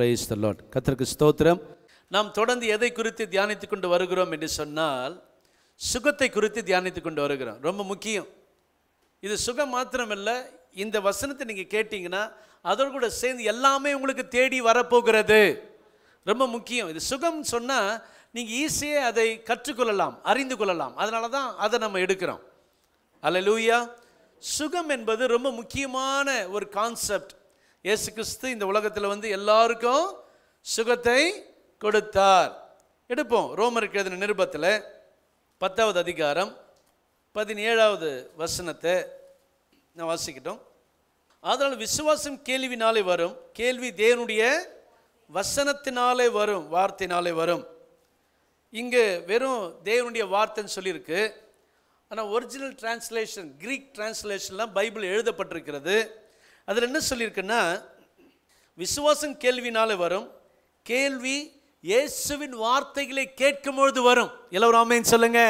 praise the lot கத்திரக்கு ஸ்தோத்திரம் நாம் தொடர்ந்து எதை குறித்து தியானித்து கொண்டு வருகிறோம் என்று சொன்னால் சுகத்தை குறித்து தியானித்து கொண்டு வருகிறோம் ரொம்ப முக்கியம் இது சுகம் மாத்திரமில்லை இந்த வசனத்தை நீங்கள் கேட்டிங்கன்னா அதோடு கூட சேர்ந்து எல்லாமே உங்களுக்கு தேடி வரப்போகிறது ரொம்ப முக்கியம் இது சுகம் சொன்னால் நீங்கள் ஈஸியாக அதை கற்றுக்கொள்ளலாம் அறிந்து கொள்ளலாம் அதனால தான் அதை நம்ம எடுக்கிறோம் அல்ல லூயா சுகம் என்பது ரொம்ப முக்கியமான ஒரு கான்செப்ட் இயேசு கிறிஸ்து இந்த உலகத்தில் வந்து எல்லாருக்கும் சுகத்தை கொடுத்தார் எடுப்போம் ரோமருக்கு எழுதின நிருபத்தில் பத்தாவது அதிகாரம் பதினேழாவது வசனத்தை நான் வாசிக்கிட்டோம் அதனால் விசுவாசம் கேள்வினாலே வரும் கேள்வி தேவனுடைய வசனத்தினாலே வரும் வார்த்தையினாலே வரும் இங்கே வெறும் தேவனுடைய வார்த்தைன்னு சொல்லியிருக்கு ஆனால் ஒரிஜினல் டிரான்ஸ்லேஷன் க்ரீக் டிரான்ஸ்லேஷன்லாம் பைபிள் எழுதப்பட்டிருக்கிறது அதில் என்ன சொல்லியிருக்குன்னா விசுவாசம் கேள்வினால வரும் கேள்வி இயேசுவின் வார்த்தைகளை கேட்கும் பொழுது வரும் எல்லோரும் ஆமைன்னு சொல்லுங்க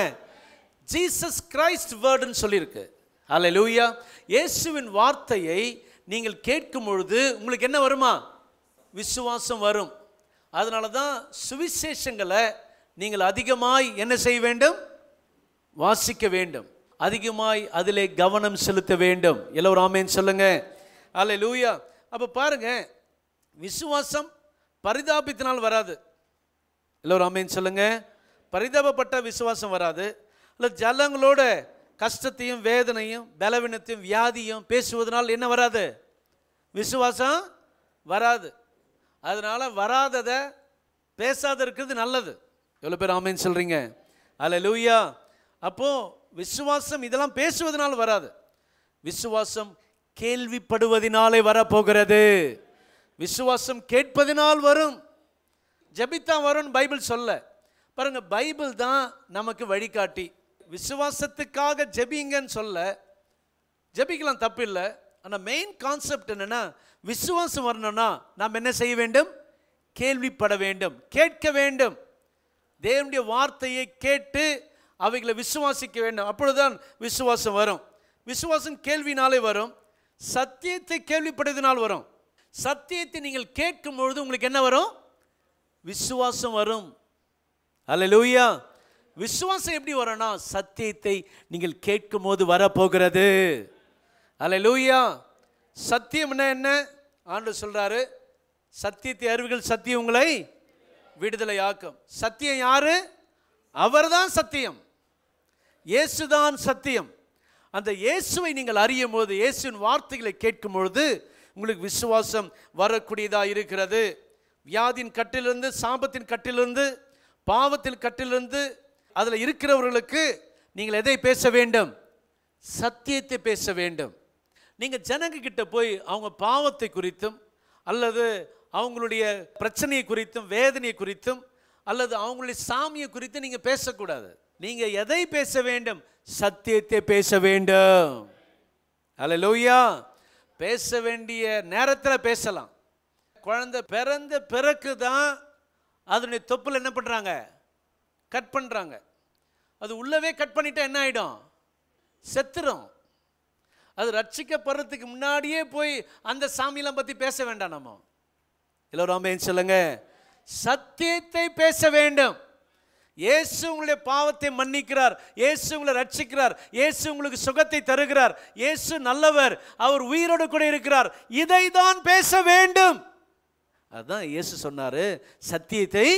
ஜீசஸ் கிரைஸ்ட் வேர்டுன்னு சொல்லியிருக்கு அல்ல லூயா இயேசுவின் வார்த்தையை நீங்கள் கேட்கும் பொழுது உங்களுக்கு என்ன வருமா விசுவாசம் வரும் அதனால தான் சுவிசேஷங்களை நீங்கள் அதிகமாய் என்ன செய்ய வேண்டும் வாசிக்க வேண்டும் அதிகமாய் அதிலே கவனம் செலுத்த வேண்டும் எல்லோரும் ஆமேன்னு சொல்லுங்கள் அல்ல லூயா அப்போ பாருங்க விசுவாசம் பரிதாபித்தினால் வராது எல்லோரும் ஆமேன்னு சொல்லுங்கள் பரிதாபப்பட்ட விசுவாசம் வராது இல்லை ஜலங்களோட கஷ்டத்தையும் வேதனையும் பலவீனத்தையும் வியாதியும் பேசுவதனால் என்ன வராது விசுவாசம் வராது அதனால் வராததை பேசாத இருக்கிறது நல்லது எவ்வளோ பேர் ஆமைன்னு சொல்கிறீங்க அல்ல லூயா அப்போது விசுவாசம் இதெல்லாம் பேசுவதனால் வராது விசுவாசம் கேள்விப்படுவதினாலே வரப்போகிறது விசுவாசம் கேட்பதினால் வரும் ஜபித்தான் வரும்னு பைபிள் சொல்ல பாருங்கள் பைபிள் தான் நமக்கு வழிகாட்டி விசுவாசத்துக்காக ஜபிங்கன்னு சொல்ல ஜபிக்கலாம் தப்பில்லை ஆனால் மெயின் கான்செப்ட் என்னென்னா விசுவாசம் வரணும்னா நாம் என்ன செய்ய வேண்டும் கேள்விப்பட வேண்டும் கேட்க வேண்டும் தேவனுடைய வார்த்தையை கேட்டு அவைகளை விசுவாசிக்க வேண்டும் அப்பொழுதுதான் விசுவாசம் வரும் விசுவாசம் கேள்வினாலே வரும் சத்தியத்தை கேள்விப்பட்டதினால் வரும் சத்தியத்தை நீங்கள் கேட்கும் பொழுது உங்களுக்கு என்ன வரும் விசுவாசம் வரும் அல்ல லூயா விசுவாசம் எப்படி வரும்னா சத்தியத்தை நீங்கள் கேட்கும் போது வரப்போகிறது அல்ல லூயா சத்தியம்னா என்ன ஆண்டு சொல்கிறாரு சத்தியத்தை அறிவுகள் சத்தியம் உங்களை விடுதலை ஆக்கும் சத்தியம் யாரு அவர்தான் சத்தியம் இயேசுதான் சத்தியம் அந்த இயேசுவை நீங்கள் அறியும் போது இயேசுவின் வார்த்தைகளை கேட்கும் பொழுது உங்களுக்கு விசுவாசம் வரக்கூடியதாக இருக்கிறது வியாதியின் கட்டிலிருந்து சாம்பத்தின் கட்டிலிருந்து பாவத்தின் கட்டிலிருந்து அதில் இருக்கிறவர்களுக்கு நீங்கள் எதை பேச வேண்டும் சத்தியத்தை பேச வேண்டும் நீங்கள் ஜனங்கக்கிட்ட போய் அவங்க பாவத்தை குறித்தும் அல்லது அவங்களுடைய பிரச்சனையை குறித்தும் வேதனையை குறித்தும் அல்லது அவங்களுடைய சாமியை குறித்தும் நீங்கள் பேசக்கூடாது நீங்கள் எதை பேச வேண்டும் சத்தியத்தை பேச வேண்டும் அல்ல லோய்யா பேச வேண்டிய நேரத்தில் பேசலாம் குழந்தை பிறந்த பிறகு தான் அதனுடைய தொப்பில் என்ன பண்ணுறாங்க கட் பண்ணுறாங்க அது உள்ளவே கட் பண்ணிட்டா என்ன ஆகிடும் செத்துரும் அது ரட்சிக்கப்படுறதுக்கு முன்னாடியே போய் அந்த சாமியெல்லாம் பற்றி பேச வேண்டாம் நம்ம எல்லோரும் சொல்லுங்க சத்தியத்தை பேச வேண்டும் இயேசு உங்களுடைய பாவத்தை மன்னிக்கிறார் இயேசு உங்களை ரட்சிக்கிறார் இயேசு உங்களுக்கு சுகத்தை தருகிறார் இயேசு நல்லவர் அவர் உயிரோடு கூட இருக்கிறார் இதை தான் பேச வேண்டும் அதுதான் இயேசு சொன்னார் சத்தியத்தை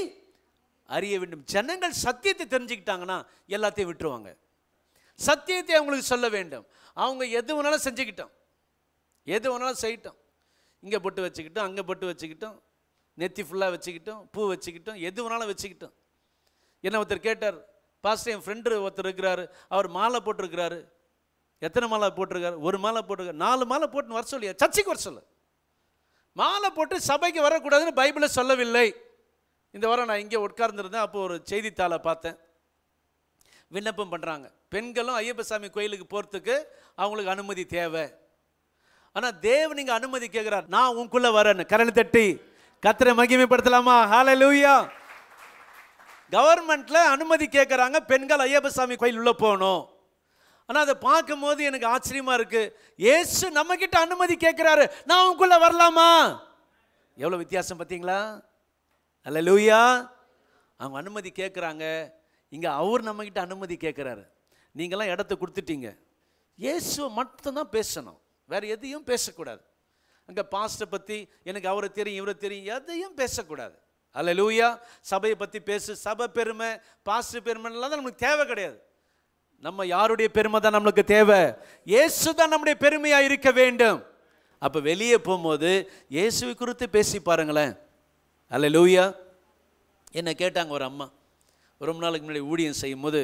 அறிய வேண்டும் ஜனங்கள் சத்தியத்தை தெரிஞ்சுக்கிட்டாங்கன்னா எல்லாத்தையும் விட்டுருவாங்க சத்தியத்தை அவங்களுக்கு சொல்ல வேண்டும் அவங்க எது வேணாலும் செஞ்சுக்கிட்டோம் எது வேணாலும் செய்யிட்டோம் இங்கே பொட்டு வச்சுக்கிட்டோம் அங்கே பொட்டு வச்சுக்கிட்டோம் நெத்தி ஃபுல்லாக வச்சுக்கிட்டோம் பூ வச்சுக்கிட்டோம் எது வேணாலும் வச்சுக்கிட்டோம் என்ன ஒருத்தர் கேட்டார் பாஸ்டர் என் ஃப்ரெண்டு ஒருத்தர் இருக்கிறார் அவர் மாலை போட்டிருக்கிறாரு எத்தனை மாலை போட்டிருக்காரு ஒரு மாலை போட்டிருக்காரு நாலு மாலை போட்டுன்னு வர சொல்லியா சர்ச்சைக்கு வர சொல்லு மாலை போட்டு சபைக்கு வரக்கூடாதுன்னு பைபிளை சொல்லவில்லை இந்த வாரம் நான் இங்கே உட்கார்ந்துருந்தேன் அப்போது ஒரு செய்தித்தாளை பார்த்தேன் விண்ணப்பம் பண்ணுறாங்க பெண்களும் ஐயப்பசாமி கோயிலுக்கு போகிறதுக்கு அவங்களுக்கு அனுமதி தேவை ஆனால் தேவன் நீங்கள் அனுமதி கேட்குறார் நான் உங்களுக்குள்ளே வரேன்னு கரண் தட்டி கத்திரை மகிமைப்படுத்தலாமா ஹாலை லூயா கவர்மெண்ட்டில் அனுமதி கேட்குறாங்க பெண்கள் ஐயப்பசாமி கோயில் உள்ளே போகணும் ஆனால் அதை பார்க்கும்போது எனக்கு ஆச்சரியமாக இருக்குது ஏசு நம்மக்கிட்ட அனுமதி கேட்குறாரு நான் உங்களுக்குள்ள வரலாமா எவ்வளோ வித்தியாசம் பார்த்தீங்களா அல்ல லூயா அவங்க அனுமதி கேட்குறாங்க இங்கே அவர் நம்மக்கிட்ட அனுமதி கேட்குறாரு நீங்களாம் இடத்த கொடுத்துட்டீங்க இயேசுவை மட்டும்தான் பேசணும் வேறு எதையும் பேசக்கூடாது அங்கே பாஸ்ட்டை பற்றி எனக்கு அவரை தெரியும் இவரை தெரியும் எதையும் பேசக்கூடாது அல்ல லூயா சபையை பற்றி பேசு சபை பெருமை பாசு பெருமைலாம் தான் நமக்கு தேவை கிடையாது நம்ம யாருடைய பெருமை தான் நம்மளுக்கு தேவை இயேசு தான் நம்முடைய பெருமையாக இருக்க வேண்டும் அப்போ வெளியே போகும்போது இயேசுவை குறித்து பேசி பாருங்களேன் அல்ல லூயா என்னை கேட்டாங்க ஒரு அம்மா ரொம்ப நாளுக்கு முன்னாடி ஊழியம் செய்யும்போது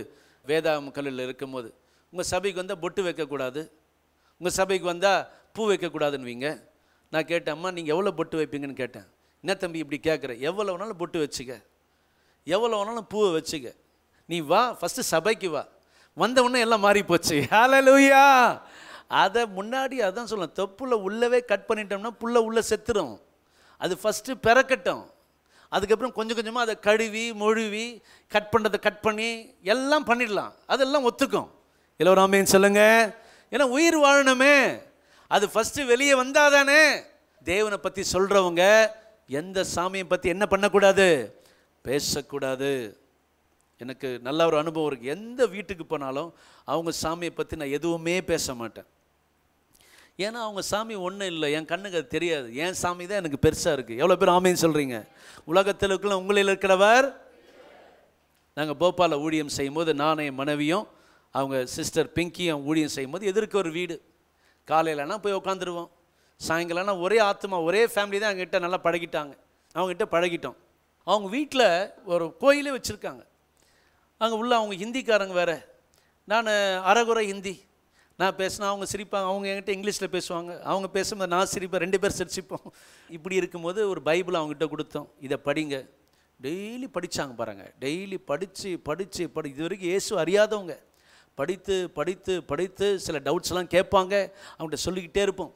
வேதா கல்லில் இருக்கும்போது உங்கள் சபைக்கு வந்தால் பொட்டு வைக்கக்கூடாது உங்கள் சபைக்கு வந்தால் பூ வைக்கக்கூடாதுன்னு வீங்க நான் கேட்டேன் அம்மா நீங்கள் எவ்வளோ பொட்டு வைப்பீங்கன்னு கேட்டேன் என்ன தம்பி இப்படி கேட்குற எவ்வளோ வேணாலும் பொட்டு வச்சுக்க எவ்வளோ வேணாலும் பூவை வச்சுக்க நீ வா ஃபஸ்ட்டு சபைக்கு வா வந்தவுடனே எல்லாம் மாறி போச்சு லூயா அதை முன்னாடி அதான் சொல்லலாம் தொப்புல உள்ளவே கட் பண்ணிட்டோம்னா புள்ள உள்ளே செத்துடும் அது ஃபஸ்ட்டு பிறக்கட்டும் அதுக்கப்புறம் கொஞ்சம் கொஞ்சமாக அதை கழுவி மொழுவி கட் பண்ணுறதை கட் பண்ணி எல்லாம் பண்ணிடலாம் அதெல்லாம் ஒத்துக்கும் இலவராமையும் சொல்லுங்க ஏன்னா உயிர் வாழணுமே அது ஃபஸ்ட்டு வெளியே வந்தாதானே தேவனை பற்றி சொல்கிறவங்க எந்த சாமியை பற்றி என்ன பண்ணக்கூடாது பேசக்கூடாது எனக்கு நல்ல ஒரு அனுபவம் இருக்குது எந்த வீட்டுக்கு போனாலும் அவங்க சாமியை பற்றி நான் எதுவுமே பேச மாட்டேன் ஏன்னா அவங்க சாமி ஒன்றும் இல்லை என் கண்ணுக்கு அது தெரியாது என் சாமி தான் எனக்கு பெருசாக இருக்குது எவ்வளோ பேர் ஆமைன்னு சொல்கிறீங்க உலகத்தில் இருக்கலாம் உங்களில் இருக்கிறவர் நாங்கள் போபாலில் ஊழியம் செய்யும்போது போது என் மனைவியும் அவங்க சிஸ்டர் பிங்கியும் ஊழியம் செய்யும்போது எதிர்க்க ஒரு வீடு காலையிலனா போய் உட்காந்துருவோம் சாயங்காலம்னா ஒரே ஆத்மா ஒரே ஃபேமிலி தான் அவங்ககிட்ட நல்லா பழகிட்டாங்க அவங்ககிட்ட பழகிட்டோம் அவங்க வீட்டில் ஒரு கோயிலே வச்சுருக்காங்க அங்கே உள்ள அவங்க ஹிந்திக்காரங்க வேறு நான் அறகுறை ஹிந்தி நான் பேசினா அவங்க சிரிப்பாங்க அவங்க என்கிட்ட இங்கிலீஷில் பேசுவாங்க அவங்க பேசும்போது நான் சிரிப்பேன் ரெண்டு பேர் சிரிச்சிப்போம் இப்படி இருக்கும்போது ஒரு பைபிள் அவங்ககிட்ட கொடுத்தோம் இதை படிங்க டெய்லி படித்தாங்க பாருங்கள் டெய்லி படித்து படித்து படி இது வரைக்கும் இயேசு அறியாதவங்க படித்து படித்து படித்து சில டவுட்ஸ்லாம் கேட்பாங்க அவங்கள்ட்ட சொல்லிக்கிட்டே இருப்போம்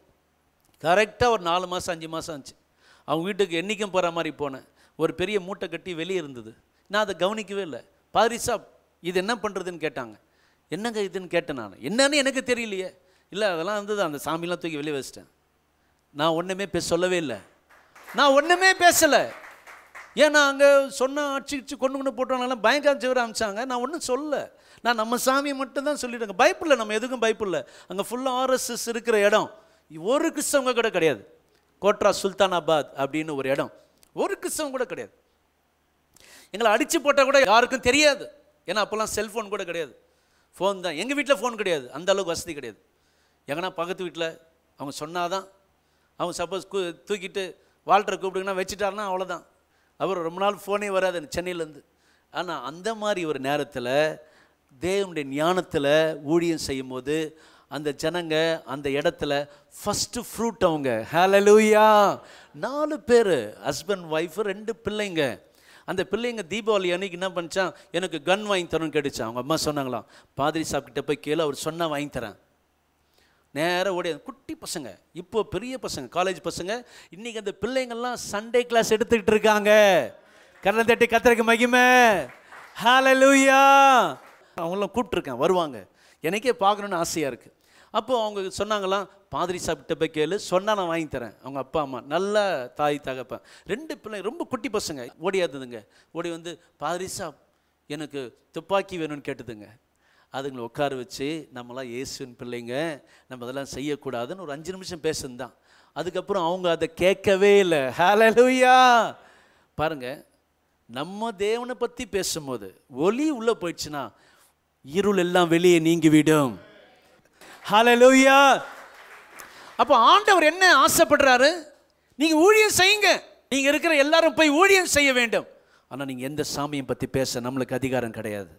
கரெக்டாக ஒரு நாலு மாதம் அஞ்சு மாதம் ஆச்சு அவங்க வீட்டுக்கு என்றைக்கும் போகிற மாதிரி போனேன் ஒரு பெரிய மூட்டை கட்டி வெளியே இருந்தது நான் அதை கவனிக்கவே இல்லை பாரிசா இது என்ன பண்ணுறதுன்னு கேட்டாங்க என்னங்க இதுன்னு கேட்டேன் நான் என்னன்னு எனக்கு தெரியலையே இல்லை அதெல்லாம் இருந்தது அந்த சாமிலாம் தூக்கி வெளியே வச்சிட்டேன் நான் ஒன்றுமே பேச சொல்லவே இல்லை நான் ஒன்றுமே பேசலை ஏன்னா அங்கே சொன்ன அடிச்சு கொண்டு கொண்டு போட்டவங்களாம் பயங்கரம் செய்வர அமிச்சாங்க நான் ஒன்றும் சொல்ல நான் நம்ம சாமியை மட்டும் தான் சொல்லிட்டேங்க பயப்பில்லை நம்ம எதுக்கும் பயப்பில்லை அங்கே ஃபுல்லாக ஆர்எஸ்எஸ் இருக்கிற இடம் ஒரு கிறிஸ்தவங்க கூட கிடையாது கோட்ரா சுல்தானாபாத் அப்படின்னு ஒரு இடம் ஒரு கிறிஸ்தவம் கூட கிடையாது எங்களை அடித்து போட்டால் கூட யாருக்கும் தெரியாது ஏன்னா அப்போல்லாம் செல்ஃபோன் கூட கிடையாது ஃபோன் தான் எங்கள் வீட்டில் ஃபோன் கிடையாது அந்த அளவுக்கு வசதி கிடையாது எங்கன்னா பக்கத்து வீட்டில் அவங்க சொன்னாதான் அவங்க சப்போஸ் தூக்கிட்டு வால்டரை கூப்பிடுங்கன்னா வச்சுட்டாருன்னா அவ்வளோதான் அவர் ரொம்ப நாள் ஃபோனே வராது சென்னையிலேருந்து ஆனால் அந்த மாதிரி ஒரு நேரத்தில் தேவனுடைய ஞானத்தில் ஊழியம் செய்யும்போது அந்த ஜனங்க அந்த இடத்துல ஃபஸ்ட்டு ஃப்ரூட் அவங்க ஹலலூயா நாலு பேர் ஹஸ்பண்ட் ஒய்ஃபு ரெண்டு பிள்ளைங்க அந்த பிள்ளைங்க தீபாவளி அன்னைக்கு என்ன பண்ணிச்சான் எனக்கு கன் வாங்கி தரணும்னு கேட்டுச்சான் அவங்க அம்மா சொன்னாங்களாம் பாதிரி சாப்பிட்ட போய் கீழே அவர் சொன்னால் வாங்கி தரேன் நேராக ஓடி குட்டி பசங்க இப்போ பெரிய பசங்க காலேஜ் பசங்க இன்றைக்கி அந்த பிள்ளைங்கள்லாம் சண்டே கிளாஸ் எடுத்துக்கிட்டு இருக்காங்க கரணம் தட்டி கத்திரக்கு மகிமை ஹாலலூயா அவங்களாம் கூப்பிட்ருக்கேன் வருவாங்க எனக்கே பார்க்கணுன்னு ஆசையாக இருக்குது அப்போது அவங்க சொன்னாங்களாம் பாதிரி சாப்பிட்ட போய் கேளு சொன்னால் நான் வாங்கி தரேன் அவங்க அப்பா அம்மா நல்லா தாய் தகப்பேன் ரெண்டு பிள்ளைங்க ரொம்ப குட்டி பசங்க ஓடியாதுங்க ஓடி வந்து பாதிரி சாப் எனக்கு துப்பாக்கி வேணும்னு கேட்டதுங்க அதுங்களை உட்கார வச்சு நம்மளாம் இயேசுவின் பிள்ளைங்க நம்ம அதெல்லாம் செய்யக்கூடாதுன்னு ஒரு அஞ்சு நிமிஷம் பேசுந்தான் அதுக்கப்புறம் அவங்க அதை கேட்கவே இல்லை ஹேலூயா பாருங்கள் நம்ம தேவனை பற்றி பேசும்போது ஒலி உள்ளே போயிடுச்சுன்னா இருள் எல்லாம் வெளியே நீங்கிவிடும் ஹலலூயா அப்போ ஆண்டவர் என்ன ஆசைப்படுறாரு நீங்கள் ஊழியம் செய்யுங்க நீங்கள் இருக்கிற எல்லாரும் போய் ஊழியம் செய்ய வேண்டும் ஆனால் நீங்கள் எந்த சாமியை பற்றி பேச நம்மளுக்கு அதிகாரம் கிடையாது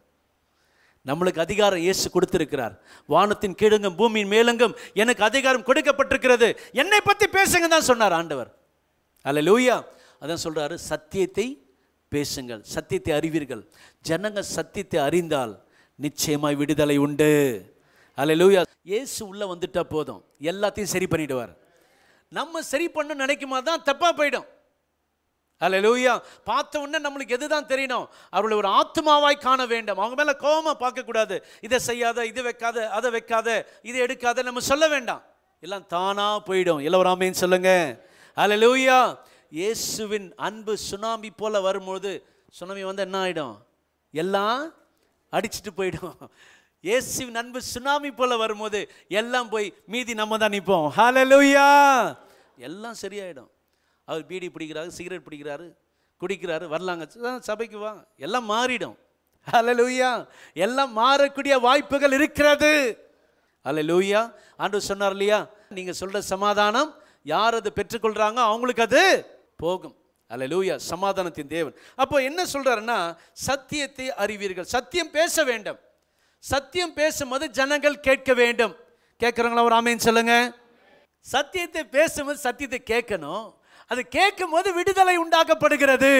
நம்மளுக்கு அதிகாரம் இயேசு கொடுத்துருக்கிறார் வானத்தின் கீழங்கும் பூமியின் மேலெங்கும் எனக்கு அதிகாரம் கொடுக்கப்பட்டிருக்கிறது என்னை பற்றி பேசுங்க தான் சொன்னார் ஆண்டவர் அல்ல லூயா அதான் சொல்கிறாரு சத்தியத்தை பேசுங்கள் சத்தியத்தை அறிவீர்கள் ஜனங்கள் சத்தியத்தை அறிந்தால் நிச்சயமாய் விடுதலை உண்டு அல்ல லூயா ஏசு உள்ளே வந்துட்டால் போதும் எல்லாத்தையும் சரி பண்ணிவிடுவார் நம்ம சரி பண்ண நினைக்குமா தான் தப்பாக போயிடும் அல்ல லூயா பார்த்த உடனே நம்மளுக்கு எது தான் தெரியணும் அவர்களை ஒரு ஆத்மாவாய் காண வேண்டும் அவங்க மேலே கோபமாக பார்க்கக்கூடாது இதை செய்யாத இது வைக்காத அதை வைக்காத இதை எடுக்காத நம்ம சொல்ல வேண்டாம் எல்லாம் தானாக போயிடும் இளவராமேன்னு சொல்லுங்க அல்ல லூயா இயேசுவின் அன்பு சுனாமி போல் வரும்பொழுது சுனாமி வந்து என்ன ஆகிடும் எல்லாம் அடிச்சுட்டு போயிடும் இயேசு அன்பு சுனாமி போல் வரும்போது எல்லாம் போய் மீதி நம்ம தான் நிற்போம் ஹாலலூயா எல்லாம் சரியாயிடும் அவர் பீடி பிடிக்கிறாரு சிகரெட் பிடிக்கிறாரு குடிக்கிறாரு வரலாங்க சபைக்கு வா எல்லாம் மாறிடும் ஹலலூயா எல்லாம் மாறக்கூடிய வாய்ப்புகள் இருக்கிறது ஹலலூயா ஆண்டு சொன்னார் இல்லையா நீங்கள் சொல்கிற சமாதானம் யார் அதை பெற்றுக்கொள்கிறாங்க அவங்களுக்கு அது போகும் அல்ல லூயா சமாதானத்தின் தேவன் அப்போ என்ன சொல்கிறாருன்னா சத்தியத்தை அறிவீர்கள் சத்தியம் பேச வேண்டும் சத்தியம் பேசும்போது ஜனங்கள் கேட்க வேண்டும் கேட்குறவங்களா ஒரு ஆமைன்னு சொல்லுங்க சத்தியத்தை பேசும்போது சத்தியத்தை கேட்கணும் அது கேட்கும் போது விடுதலை உண்டாக்கப்படுகிறது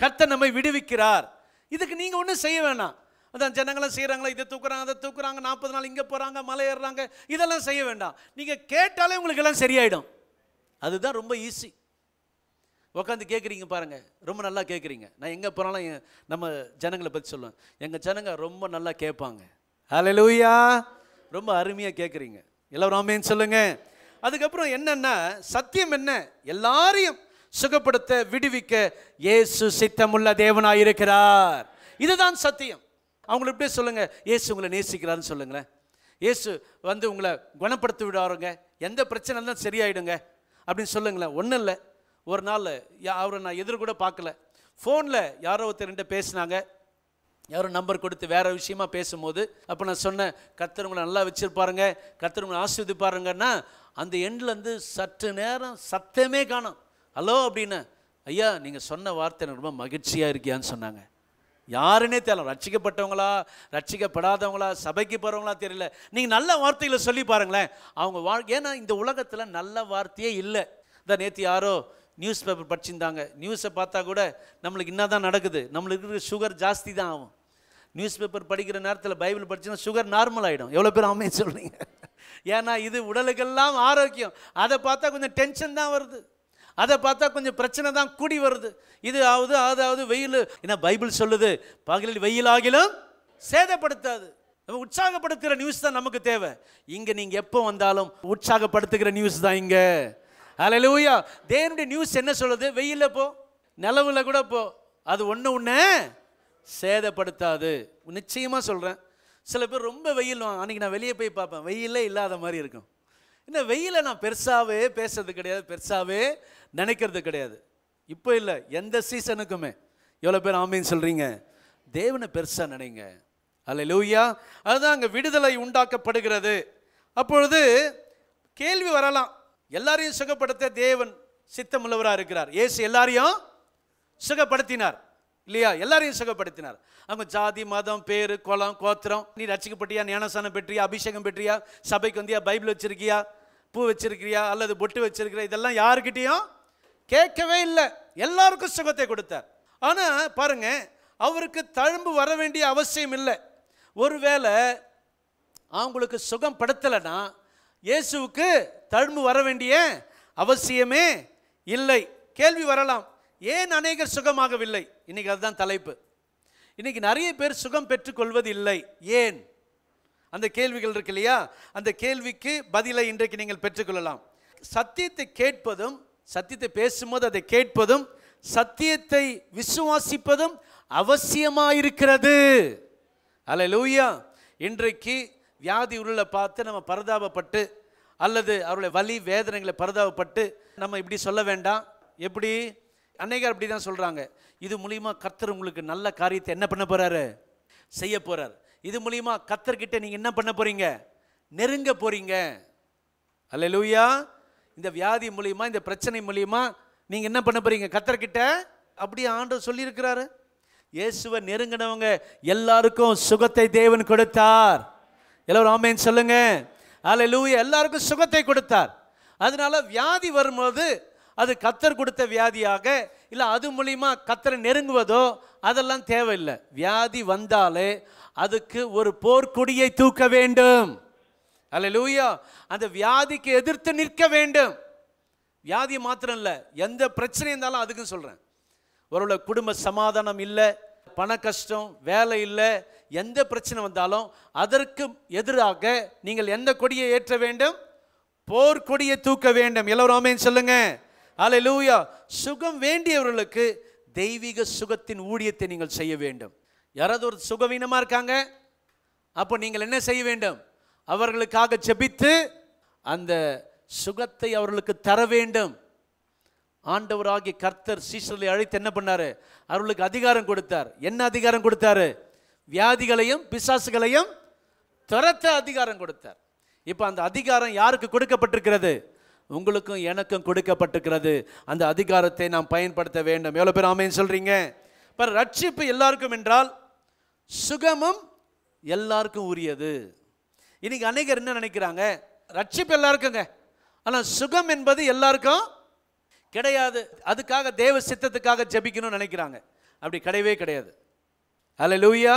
கர்த்த நம்மை விடுவிக்கிறார் இதுக்கு நீங்கள் ஒன்றும் செய்ய வேணாம் அதான் ஜனங்களாம் செய்கிறாங்களா இதை தூக்குறாங்க அதை தூக்குறாங்க நாற்பது நாள் இங்கே போகிறாங்க மலை ஏறுறாங்க இதெல்லாம் செய்ய வேண்டாம் நீங்கள் கேட்டாலே உங்களுக்கு எல்லாம் சரியாயிடும் அதுதான் ரொம்ப ஈஸி உட்காந்து கேட்குறீங்க பாருங்கள் ரொம்ப நல்லா கேட்குறீங்க நான் எங்கே போனாலும் நம்ம ஜனங்களை பற்றி சொல்லுவேன் எங்கள் ஜனங்க ரொம்ப நல்லா கேட்பாங்க ஹலலூயா ரொம்ப அருமையாக கேட்குறீங்க எல்லோரும் ஆமேன்னு சொல்லுங்கள் அதுக்கப்புறம் என்னென்னா சத்தியம் என்ன எல்லாரையும் சுகப்படுத்த விடுவிக்க இயேசு சித்தமுள்ள தேவனாக இருக்கிறார் இதுதான் சத்தியம் அவங்கள இப்படியே சொல்லுங்கள் இயேசு உங்களை நேசிக்கிறான்னு சொல்லுங்களேன் இயேசு வந்து உங்களை குணப்படுத்தி விடாருங்க எந்த பிரச்சனை இருந்தாலும் சரியாயிடுங்க அப்படின்னு சொல்லுங்களேன் ஒன்றும் இல்லை ஒரு நாள் அவரை நான் எதிர்கூட பார்க்கல ஃபோனில் யாரோ ரெண்டு பேசினாங்க யாரும் நம்பர் கொடுத்து வேறு விஷயமா பேசும்போது அப்போ நான் சொன்னேன் கத்திரவங்களை நல்லா வச்சுருப்பாருங்க கத்திரவங்களை ஆஸ்வதிப்பாருங்கன்னா அந்த எண்ட்லேருந்து சற்று நேரம் சத்தமே காணும் ஹலோ அப்படின்னு ஐயா நீங்கள் சொன்ன வார்த்தை எனக்கு ரொம்ப மகிழ்ச்சியாக இருக்கியான்னு சொன்னாங்க யாருன்னே தெரியல ரட்சிக்கப்பட்டவங்களா ரட்சிக்கப்படாதவங்களா சபைக்கு போகிறவங்களா தெரியல நீங்கள் நல்ல வார்த்தைகளை சொல்லி பாருங்களேன் அவங்க வாழ் ஏன்னா இந்த உலகத்தில் நல்ல வார்த்தையே இல்லை இந்த நேற்று யாரோ நியூஸ் பேப்பர் படிச்சிருந்தாங்க நியூஸை பார்த்தா கூட நம்மளுக்கு என்ன தான் நடக்குது நம்மளுக்கு இருக்கிற சுகர் ஜாஸ்தி தான் ஆகும் நியூஸ் பேப்பர் படிக்கிற நேரத்தில் பைபிள் படிச்சுன்னா சுகர் நார்மல் ஆகிடும் எவ்வளோ பேர் அம்மையை சொல்கிறீங்க ஏன்னா இது உடலுக்கெல்லாம் ஆரோக்கியம் அதை பார்த்தா கொஞ்சம் டென்ஷன் தான் வருது அதை பார்த்தா கொஞ்சம் பிரச்சனை தான் கூடி வருது இது ஆகுது அதாவது வெயில் ஏன்னா பைபிள் சொல்லுது பகலில் வெயில் ஆகிலும் சேதப்படுத்தாது நம்ம உற்சாகப்படுத்துகிற நியூஸ் தான் நமக்கு தேவை இங்கே நீங்கள் எப்போ வந்தாலும் உற்சாகப்படுத்துகிற நியூஸ் தான் இங்கே அலலூயா தேவனுடைய நியூஸ் என்ன சொல்லுது வெயிலில் போ நிலவில் கூட போ அது ஒன்று ஒன்று சேதப்படுத்தாது நிச்சயமாக சொல்கிறேன் சில பேர் ரொம்ப வெயில் அன்றைக்கி நான் வெளியே போய் பார்ப்பேன் வெயிலே இல்லாத மாதிரி இருக்கும் இந்த வெயிலை நான் பெருசாகவே பேசுறது கிடையாது பெருசாகவே நினைக்கிறது கிடையாது இப்போ இல்லை எந்த சீசனுக்குமே எவ்வளோ பேர் ஆமின்னு சொல்கிறீங்க தேவனை பெருசாக நினைங்க அல்ல லூயா அதுதான் அங்கே விடுதலை உண்டாக்கப்படுகிறது அப்பொழுது கேள்வி வரலாம் எல்லாரையும் சுகப்படுத்த தேவன் சித்தமுள்ளவராக இருக்கிறார் ஏசு எல்லாரையும் சுகப்படுத்தினார் இல்லையா எல்லாரையும் சுகப்படுத்தினார் அவங்க ஜாதி மதம் பேர் குளம் கோத்திரம் நீ ரசிக்கப்பட்டியா ஞானசானம் பெற்றியா அபிஷேகம் பெற்றியா சபைக்கு வந்தியா பைபிள் வச்சிருக்கியா பூ வச்சிருக்கிறியா அல்லது பொட்டு வச்சிருக்கிற இதெல்லாம் யாருக்கிட்டேயும் கேட்கவே இல்லை எல்லாருக்கும் சுகத்தை கொடுத்தார் ஆனால் பாருங்க அவருக்கு தழும்பு வர வேண்டிய அவசியம் இல்லை ஒருவேளை அவங்களுக்கு சுகம் படுத்தலைன்னா இயேசுவுக்கு தழும்பு வர வேண்டிய அவசியமே இல்லை கேள்வி வரலாம் ஏன் அநேகர் சுகமாகவில்லை இன்னைக்கு அதுதான் தலைப்பு இன்னைக்கு நிறைய பேர் சுகம் பெற்றுக்கொள்வது இல்லை ஏன் அந்த கேள்விகள் இருக்கு இல்லையா அந்த கேள்விக்கு பதிலை இன்றைக்கு நீங்கள் பெற்றுக்கொள்ளலாம் சத்தியத்தை கேட்பதும் சத்தியத்தை பேசும்போது அதை கேட்பதும் சத்தியத்தை விசுவாசிப்பதும் அவசியமாயிருக்கிறது அல்ல லூயா இன்றைக்கு வியாதி உருளை பார்த்து நம்ம பரதாபப்பட்டு அல்லது அவருடைய வலி வேதனைகளை பரதாபப்பட்டு நம்ம இப்படி சொல்ல வேண்டாம் எப்படி அன்னைக்கார் அப்படி தான் சொல்கிறாங்க இது மூலிமா கர்த்தர் உங்களுக்கு நல்ல காரியத்தை என்ன பண்ண போகிறாரு செய்ய போகிறார் இது மூலிமா கத்தர்கிட்ட நீங்கள் என்ன பண்ண போகிறீங்க நெருங்க போகிறீங்க அல்ல லூயா இந்த வியாதி மூலிமா இந்த பிரச்சனை மூலிமா நீங்கள் என்ன பண்ண போகிறீங்க கத்தர்கிட்ட அப்படி ஆண்டு சொல்லியிருக்கிறாரு இயேசுவை நெருங்கினவங்க எல்லாருக்கும் சுகத்தை தேவன் கொடுத்தார் எல்லோரும் ஆமேன் சொல்லுங்க அல்ல லூயா எல்லாருக்கும் சுகத்தை கொடுத்தார் அதனால வியாதி வரும்போது அது கத்தர் கொடுத்த வியாதியாக இல்லை அது மூலிமா கத்தரை நெருங்குவதோ அதெல்லாம் தேவையில்லை வியாதி வந்தாலே அதுக்கு ஒரு போர்க்கொடியை தூக்க வேண்டும் அல்ல லூயா அந்த வியாதிக்கு எதிர்த்து நிற்க வேண்டும் வியாதி மாத்திரம் இல்லை எந்த பிரச்சனை இருந்தாலும் அதுக்கும் சொல்கிறேன் ஒரு குடும்ப சமாதானம் இல்லை பண கஷ்டம் வேலை இல்லை எந்த பிரச்சனை வந்தாலும் அதற்கு எதிராக நீங்கள் எந்த கொடியை ஏற்ற வேண்டும் போர்க்கொடியை தூக்க வேண்டும் எல்லோரும் சொல்லுங்க அலை லூயா சுகம் வேண்டியவர்களுக்கு தெய்வீக சுகத்தின் ஊழியத்தை நீங்கள் செய்ய வேண்டும் யாராவது ஒரு சுகவீனமாக இருக்காங்க அப்போ நீங்கள் என்ன செய்ய வேண்டும் அவர்களுக்காக ஜெபித்து அந்த சுகத்தை அவர்களுக்கு தர வேண்டும் ஆண்டவராகிய கர்த்தர் சீசர்களை அழைத்து என்ன பண்ணார் அவர்களுக்கு அதிகாரம் கொடுத்தார் என்ன அதிகாரம் கொடுத்தாரு வியாதிகளையும் பிசாசுகளையும் துரத்த அதிகாரம் கொடுத்தார் இப்போ அந்த அதிகாரம் யாருக்கு கொடுக்கப்பட்டிருக்கிறது உங்களுக்கும் எனக்கும் கொடுக்கப்பட்டிருக்கிறது அந்த அதிகாரத்தை நாம் பயன்படுத்த வேண்டும் எவ்வளோ பேர் ஆமையு சொல்கிறீங்க பர் ரட்சிப்பு எல்லாருக்கும் என்றால் சுகமும் எல்லாருக்கும் உரியது இன்றைக்கி அநேகர் என்ன நினைக்கிறாங்க ரட்சிப்பு எல்லாருக்குங்க ஆனால் சுகம் என்பது எல்லாருக்கும் கிடையாது அதுக்காக தேவ சித்தத்துக்காக ஜபிக்கணும்னு நினைக்கிறாங்க அப்படி கிடையவே கிடையாது ஹலோ லூயா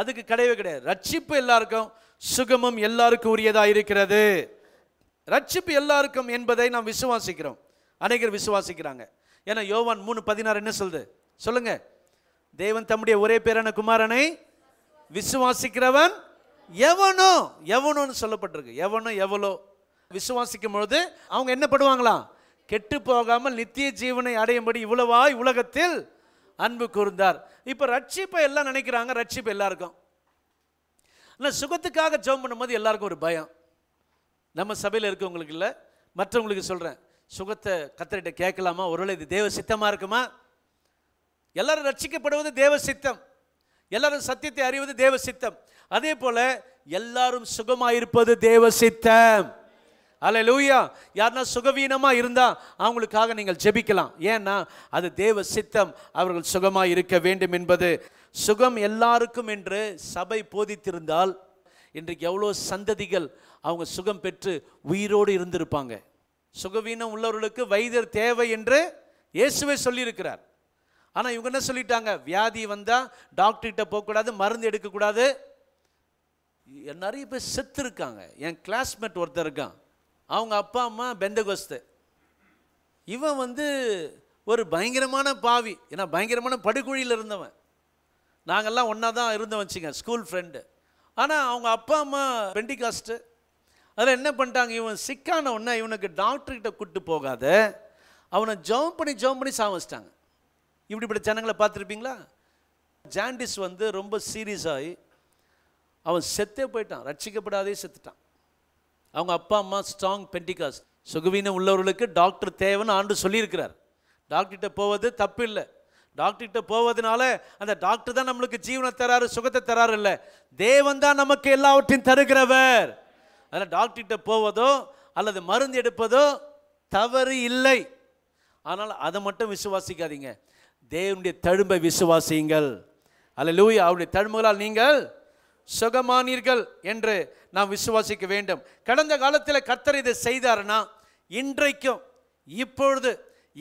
அதுக்கு கிடையவே கிடையாது ரட்சிப்பு எல்லாருக்கும் சுகமும் எல்லாருக்கும் உரியதாக இருக்கிறது ரட்சிப்பு எல்லாருக்கும் என்பதை நாம் விசுவாசிக்கிறோம் அநேகர் விசுவாசிக்கிறாங்க ஏன்னா யோவான் மூணு பதினாறு என்ன சொல்லுது சொல்லுங்க தேவன் தம்முடைய ஒரே பேரான குமாரனை விசுவாசிக்கிறவன் எவனோ எவனோன்னு சொல்லப்பட்டிருக்கு எவனோ எவ்வளோ விசுவாசிக்கும் பொழுது அவங்க என்ன பண்ணுவாங்களாம் கெட்டு போகாமல் நித்திய ஜீவனை அடையும்படி இவ்வளவாய் உலகத்தில் அன்பு கூர்ந்தார் இப்போ ரட்சிப்பை எல்லாம் நினைக்கிறாங்க ரட்சிப்பு எல்லாருக்கும் ஆனால் சுகத்துக்காக ஜெபம் பண்ணும்போது எல்லாருக்கும் ஒரு பயம் நம்ம சபையில் இருக்கவங்களுக்கு இல்லை மற்றவங்களுக்கு சொல்கிறேன் சுகத்தை கத்திரிட்ட கேட்கலாமா ஒரு இது தேவ சித்தமாக இருக்குமா எல்லாரும் ரட்சிக்கப்படுவது தேவ சித்தம் எல்லாரும் சத்தியத்தை அறிவது தேவ சித்தம் அதே போல் எல்லாரும் சுகமாயிருப்பது தேவ சித்தம் அல்ல லூயா யாருனா சுகவீனமாக இருந்தால் அவங்களுக்காக நீங்கள் ஜெபிக்கலாம் ஏன்னா அது தேவ சித்தம் அவர்கள் சுகமாக இருக்க வேண்டும் என்பது சுகம் எல்லாருக்கும் என்று சபை போதித்திருந்தால் இன்றைக்கு எவ்வளோ சந்ததிகள் அவங்க சுகம் பெற்று உயிரோடு இருந்திருப்பாங்க சுகவீனம் உள்ளவர்களுக்கு வைத்தியர் தேவை என்று இயேசுவே சொல்லியிருக்கிறார் ஆனால் இவங்க என்ன சொல்லிட்டாங்க வியாதி வந்தால் டாக்டர்கிட்ட போகக்கூடாது மருந்து எடுக்கக்கூடாது நிறைய பேர் செத்து இருக்காங்க என் கிளாஸ்மேட் ஒருத்தர் இருக்கான் அவங்க அப்பா அம்மா பெந்தகோஸ்து இவன் வந்து ஒரு பயங்கரமான பாவி ஏன்னா பயங்கரமான படுகொழியில் இருந்தவன் நாங்கள்லாம் ஒன்றா தான் இருந்தோம் வச்சுங்க ஸ்கூல் ஃப்ரெண்டு ஆனால் அவங்க அப்பா அம்மா காஸ்ட்டு அதில் என்ன பண்ணிட்டாங்க இவன் சிக்கான உடனே இவனுக்கு டாக்டர்கிட்ட கூப்பிட்டு போகாத அவனை ஜவம் பண்ணி ஜவம் பண்ணி சாமிச்சிட்டாங்க இப்படி இப்படி ஜனங்களை பார்த்துருப்பீங்களா ஜாண்டிஸ் வந்து ரொம்ப சீரியஸ் ஆகி அவன் செத்தே போயிட்டான் ரட்சிக்கப்படாதே செத்துட்டான் அவங்க அப்பா அம்மா ஸ்ட்ராங் பெண்டிகாஸ் சுகவீனம் உள்ளவர்களுக்கு டாக்டர் தேவைன்னு ஆண்டு சொல்லியிருக்கிறார் டாக்டர்கிட்ட போவது தப்பு இல்லை டாக்டர்கிட்ட போவதனால அந்த டாக்டர் தான் நம்மளுக்கு ஜீவனை தராரு சுகத்தை தராரு இல்லை தேவன் தான் நமக்கு எல்லாவற்றையும் தருகிறவர் அதனால் டாக்டர்கிட்ட போவதோ அல்லது மருந்து எடுப்பதோ தவறு இல்லை ஆனால் அதை மட்டும் விசுவாசிக்காதீங்க தேவனுடைய தழும்பை விசுவாசியுங்கள் அல்ல லூயா அவருடைய தழும்புகளால் நீங்கள் சுகமானீர்கள் என்று நாம் விசுவாசிக்க வேண்டும் கடந்த காலத்தில் கத்தர் இதை செய்தார்னா இன்றைக்கும் இப்பொழுது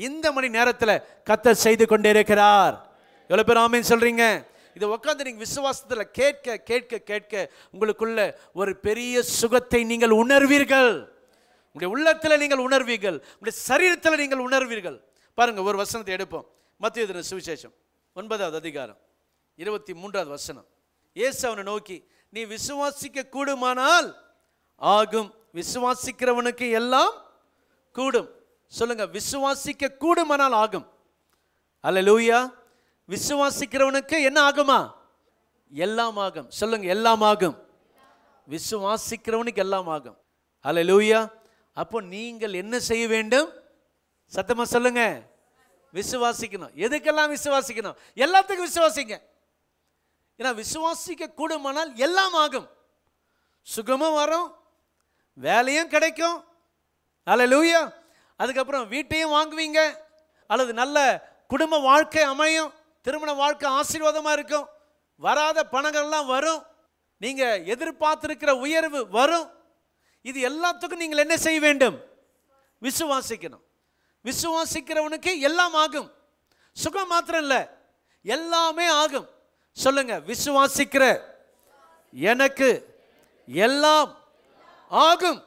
இந்த மணி நேரத்தில் கத்தர் செய்து கொண்டே இருக்கிறார் எவ்வளோ பேர் ஆமேன்னு சொல்கிறீங்க இதை உட்காந்து நீங்கள் விசுவாசத்தில் கேட்க கேட்க கேட்க உங்களுக்குள்ள ஒரு பெரிய சுகத்தை நீங்கள் உணர்வீர்கள் உங்களுடைய உள்ளத்தில் நீங்கள் உணர்வீர்கள் உங்களுடைய சரீரத்தில் நீங்கள் உணர்வீர்கள் பாருங்கள் ஒரு வசனத்தை எடுப்போம் மத்திய சுவிசேஷம் ஒன்பதாவது அதிகாரம் இருபத்தி மூன்றாவது வசனம் ஏசு அவனை நோக்கி நீ விசுவாசிக்க கூடுமானால் ஆகும் விசுவாசிக்கிறவனுக்கு எல்லாம் கூடும் சொல்லுங்க விசுவாசிக்க கூடுமானால் ஆகும் அல்ல லூயா விசுவாசிக்கிறவனுக்கு என்ன ஆகுமா எல்லாம் ஆகும் சொல்லுங்க எல்லாம் ஆகும் விசுவாசிக்கிறவனுக்கு எல்லாம் ஆகும் அல்ல லூயா அப்போ நீங்கள் என்ன செய்ய வேண்டும் சத்தமாக சொல்லுங்க விசுவாசிக்கணும் எதுக்கெல்லாம் விசுவாசிக்கணும் எல்லாத்துக்கும் விசுவாசிங்க ஏன்னா விசுவாசிக்க கூடுமானால் எல்லாம் ஆகும் சுகமும் வரும் வேலையும் கிடைக்கும் அல்ல லூயா அதுக்கப்புறம் வீட்டையும் வாங்குவீங்க அல்லது நல்ல குடும்ப வாழ்க்கை அமையும் திருமண வாழ்க்கை ஆசீர்வாதமாக இருக்கும் வராத பணங்கள்லாம் வரும் நீங்கள் எதிர்பார்த்துருக்கிற உயர்வு வரும் இது எல்லாத்துக்கும் நீங்கள் என்ன செய்ய வேண்டும் விசுவாசிக்கணும் விசுவாசிக்கிறவனுக்கு எல்லாம் ஆகும் சுகம் மாத்திரம் இல்லை எல்லாமே ஆகும் சொல்லுங்க விசுவாசிக்கிற எனக்கு எல்லாம் ஆகும்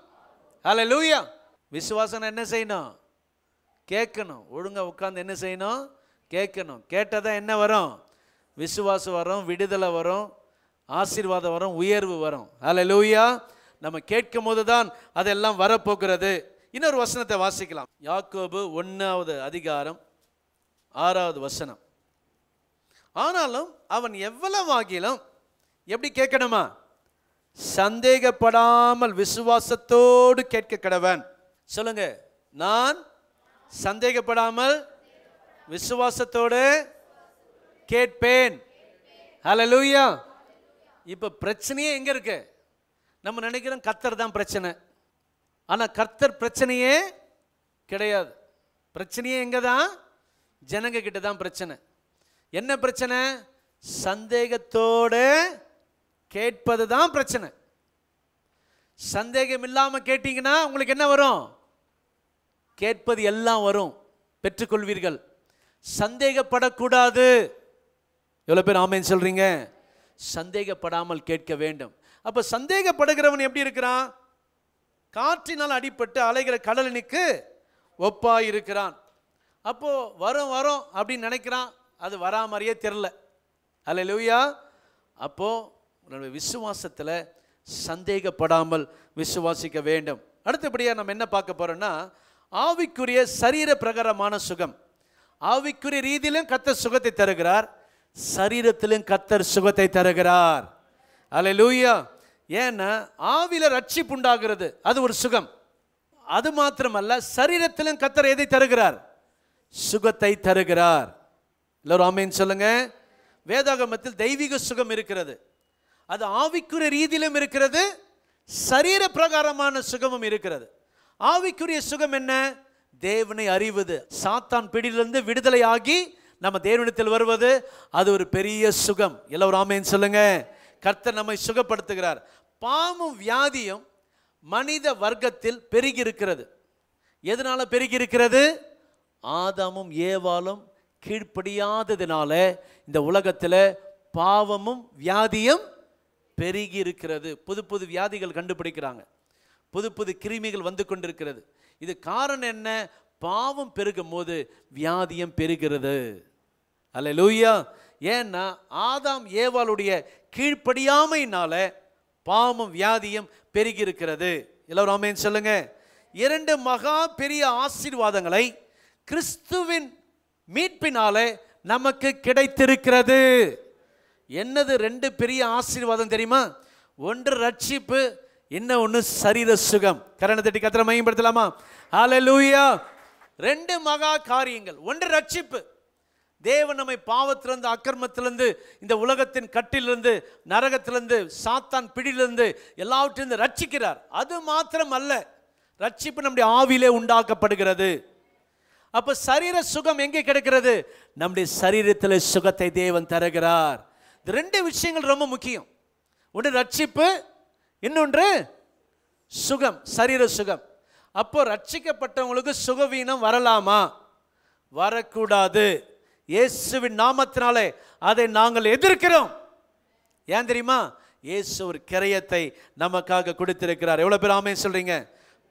ஹலோ லூயா விசுவாசம் என்ன செய்யணும் கேட்கணும் ஒழுங்காக உட்காந்து என்ன செய்யணும் கேட்கணும் கேட்டதா தான் என்ன வரும் விசுவாசம் வரும் விடுதலை வரும் ஆசீர்வாதம் வரும் உயர்வு வரும் ஹலோ லூயா நம்ம கேட்கும் போது தான் அதெல்லாம் வரப்போகிறது இன்னொரு வசனத்தை வாசிக்கலாம் யாக்கோபு ஒன்றாவது அதிகாரம் ஆறாவது வசனம் ஆனாலும் அவன் எவ்வளவாகிலும் எப்படி கேட்கணுமா சந்தேகப்படாமல் விசுவாசத்தோடு கேட்க கடவன் சொல்லுங்க நான் சந்தேகப்படாமல் விசுவாசத்தோடு கேட்பேன் லூயா இப்போ பிரச்சனையே எங்கே இருக்கு நம்ம நினைக்கிறோம் கத்தர் தான் பிரச்சனை ஆனால் கர்த்தர் பிரச்சனையே கிடையாது பிரச்சனையே எங்கே தான் ஜனங்க கிட்ட தான் பிரச்சனை என்ன பிரச்சனை சந்தேகத்தோடு கேட்பது தான் பிரச்சனை சந்தேகம் இல்லாமல் கேட்டிங்கன்னா உங்களுக்கு என்ன வரும் கேட்பது எல்லாம் வரும் பெற்றுக்கொள்வீர்கள் சந்தேகப்படக்கூடாது எவ்வளோ பேர் ஆமேன்னு சொல்கிறீங்க சந்தேகப்படாமல் கேட்க வேண்டும் அப்போ சந்தேகப்படுகிறவன் எப்படி இருக்கிறான் காற்றினால் அடிப்பட்டு அலைகிற கடலனுக்கு ஒப்பாக இருக்கிறான் அப்போது வரும் வரும் அப்படின்னு நினைக்கிறான் அது வரா தெரில அல்ல லூயா அப்போது நம்ம விசுவாசத்தில் சந்தேகப்படாமல் விசுவாசிக்க வேண்டும் அடுத்தபடியாக நம்ம என்ன பார்க்க போகிறோன்னா ஆவிக்குரிய சரீர பிரகரமான சுகம் ஆவிக்குரிய ரீதியிலும் கத்தர் சுகத்தை தருகிறார் சரீரத்திலும் கத்தர் சுகத்தை தருகிறார் அல்ல லூயா ஏன்னா ஆவில ரட்சிப்பு உண்டாகிறது அது ஒரு சுகம் அது மாத்திரமல்ல சரீரத்திலும் கத்தர் எதை தருகிறார் சுகத்தை தருகிறார் எல்லோரும் ஆமைன்னு சொல்லுங்க வேதாகமத்தில் தெய்வீக சுகம் இருக்கிறது அது ஆவிக்குரிய ரீதியிலும் இருக்கிறது சரீர பிரகாரமான சுகமும் இருக்கிறது ஆவிக்குரிய சுகம் என்ன தேவனை அறிவது சாத்தான் பிடியிலிருந்து விடுதலை ஆகி நம்ம தேவனத்தில் வருவது அது ஒரு பெரிய சுகம் எல்லோரும் ஆமைன்னு சொல்லுங்க கர்த்தர் நம்மை சுகப்படுத்துகிறார் பாமும் வியாதியும் மனித வர்க்கத்தில் பெருகி இருக்கிறது எதனால் பெருகி இருக்கிறது ஆதாமும் ஏவாலும் கீழ்ப்படியாததினால இந்த உலகத்தில் பாவமும் வியாதியும் பெருகி இருக்கிறது புது புது வியாதிகள் கண்டுபிடிக்கிறாங்க புது புது கிருமிகள் வந்து கொண்டிருக்கிறது இது காரணம் என்ன பாவம் பெருகும் போது வியாதியம் பெருகிறது அல்ல லூயா ஏன்னா ஆதாம் ஏவாளுடைய கீழ்ப்படியாமையினால பாவமும் வியாதியும் பெருகி இருக்கிறது எல்லோரும் சொல்லுங்க இரண்டு மகா பெரிய ஆசீர்வாதங்களை கிறிஸ்துவின் மீட்பினாலே நமக்கு கிடைத்திருக்கிறது என்னது ரெண்டு பெரிய ஆசீர்வாதம் தெரியுமா ஒன்று ரட்சிப்பு என்ன ஒன்று சரீர சுகம் கரண தட்டி கத்திர மையப்படுத்தலாமா லூயா ரெண்டு மகா காரியங்கள் ஒன்று ரட்சிப்பு தேவன் நம்மை பாவத்திலிருந்து அக்கிரமத்திலிருந்து இந்த உலகத்தின் கட்டிலிருந்து நரகத்திலிருந்து சாத்தான் பிடியிலிருந்து எல்லாவற்றிலிருந்து ரட்சிக்கிறார் அது மாத்திரம் அல்ல ரட்சிப்பு நம்முடைய ஆவிலே உண்டாக்கப்படுகிறது அப்போ சரீர சுகம் எங்கே கிடைக்கிறது நம்முடைய சரீரத்தில் சுகத்தை தேவன் தருகிறார் இந்த ரெண்டு விஷயங்கள் ரொம்ப முக்கியம் ஒன்று ரட்சிப்பு இன்னொன்று சுகம் சரீர சுகம் அப்போ ரட்சிக்கப்பட்டவங்களுக்கு சுகவீனம் வரலாமா வரக்கூடாது இயேசுவின் நாமத்தினாலே அதை நாங்கள் எதிர்க்கிறோம் ஏன் தெரியுமா இயேசு ஒரு கிரயத்தை நமக்காக கொடுத்திருக்கிறார் எவ்வளோ பேர் ஆமே சொல்கிறீங்க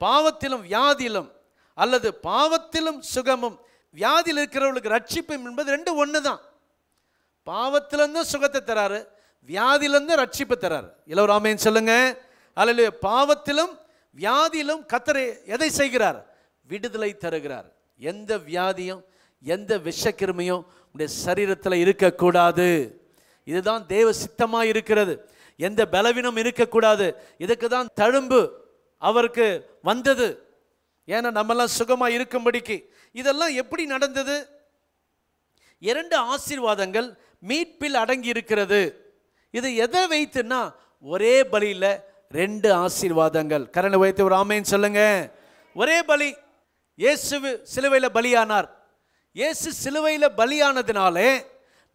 பாவத்திலும் வியாதியிலும் அல்லது பாவத்திலும் சுகமும் வியாதியில் இருக்கிறவர்களுக்கு ரட்சிப்பும் என்பது ரெண்டு ஒன்று தான் பாவத்திலேருந்து சுகத்தை தராரு வியாதியிலேருந்து ரட்சிப்பு தராரு இளவராமையன் சொல்லுங்க அல்ல பாவத்திலும் வியாதியிலும் கத்தரை எதை செய்கிறார் விடுதலை தருகிறார் எந்த வியாதியும் எந்த விஷக்கிருமையும் உடைய சரீரத்தில் இருக்கக்கூடாது இதுதான் தேவ சித்தமாக இருக்கிறது எந்த பலவீனம் இருக்கக்கூடாது இதுக்கு தான் தழும்பு அவருக்கு வந்தது ஏன்னா நம்மெல்லாம் சுகமாக இருக்கும்படிக்கு இதெல்லாம் எப்படி நடந்தது இரண்டு ஆசீர்வாதங்கள் மீட்பில் அடங்கி இருக்கிறது இது எதை வைத்துன்னா ஒரே பலியில் ரெண்டு ஆசீர்வாதங்கள் கரண்ட் வைத்து ஒரு ஆமைன்னு சொல்லுங்க ஒரே பலி இயேசு சிலுவையில் பலியானார் இயேசு சிலுவையில் பலியானதுனாலே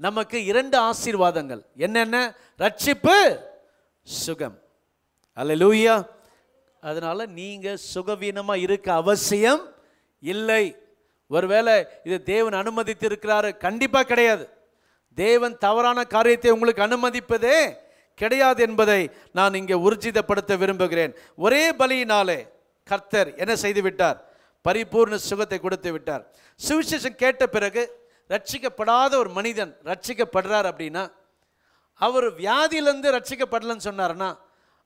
நமக்கு இரண்டு ஆசீர்வாதங்கள் என்னென்ன ரட்சிப்பு சுகம் அல்ல லூயா அதனால் நீங்கள் சுகவீனமாக இருக்க அவசியம் இல்லை ஒருவேளை இது தேவன் அனுமதித்து இருக்கிறாரு கண்டிப்பாக கிடையாது தேவன் தவறான காரியத்தை உங்களுக்கு அனுமதிப்பதே கிடையாது என்பதை நான் இங்கே உறுஜிதப்படுத்த விரும்புகிறேன் ஒரே பலியினாலே கர்த்தர் என்ன செய்து விட்டார் பரிபூர்ண சுகத்தை கொடுத்து விட்டார் சுவிசேஷம் கேட்ட பிறகு ரட்சிக்கப்படாத ஒரு மனிதன் ரட்சிக்கப்படுறார் அப்படின்னா அவர் வியாதியிலேருந்து ரட்சிக்கப்படலன்னு சொன்னார்னா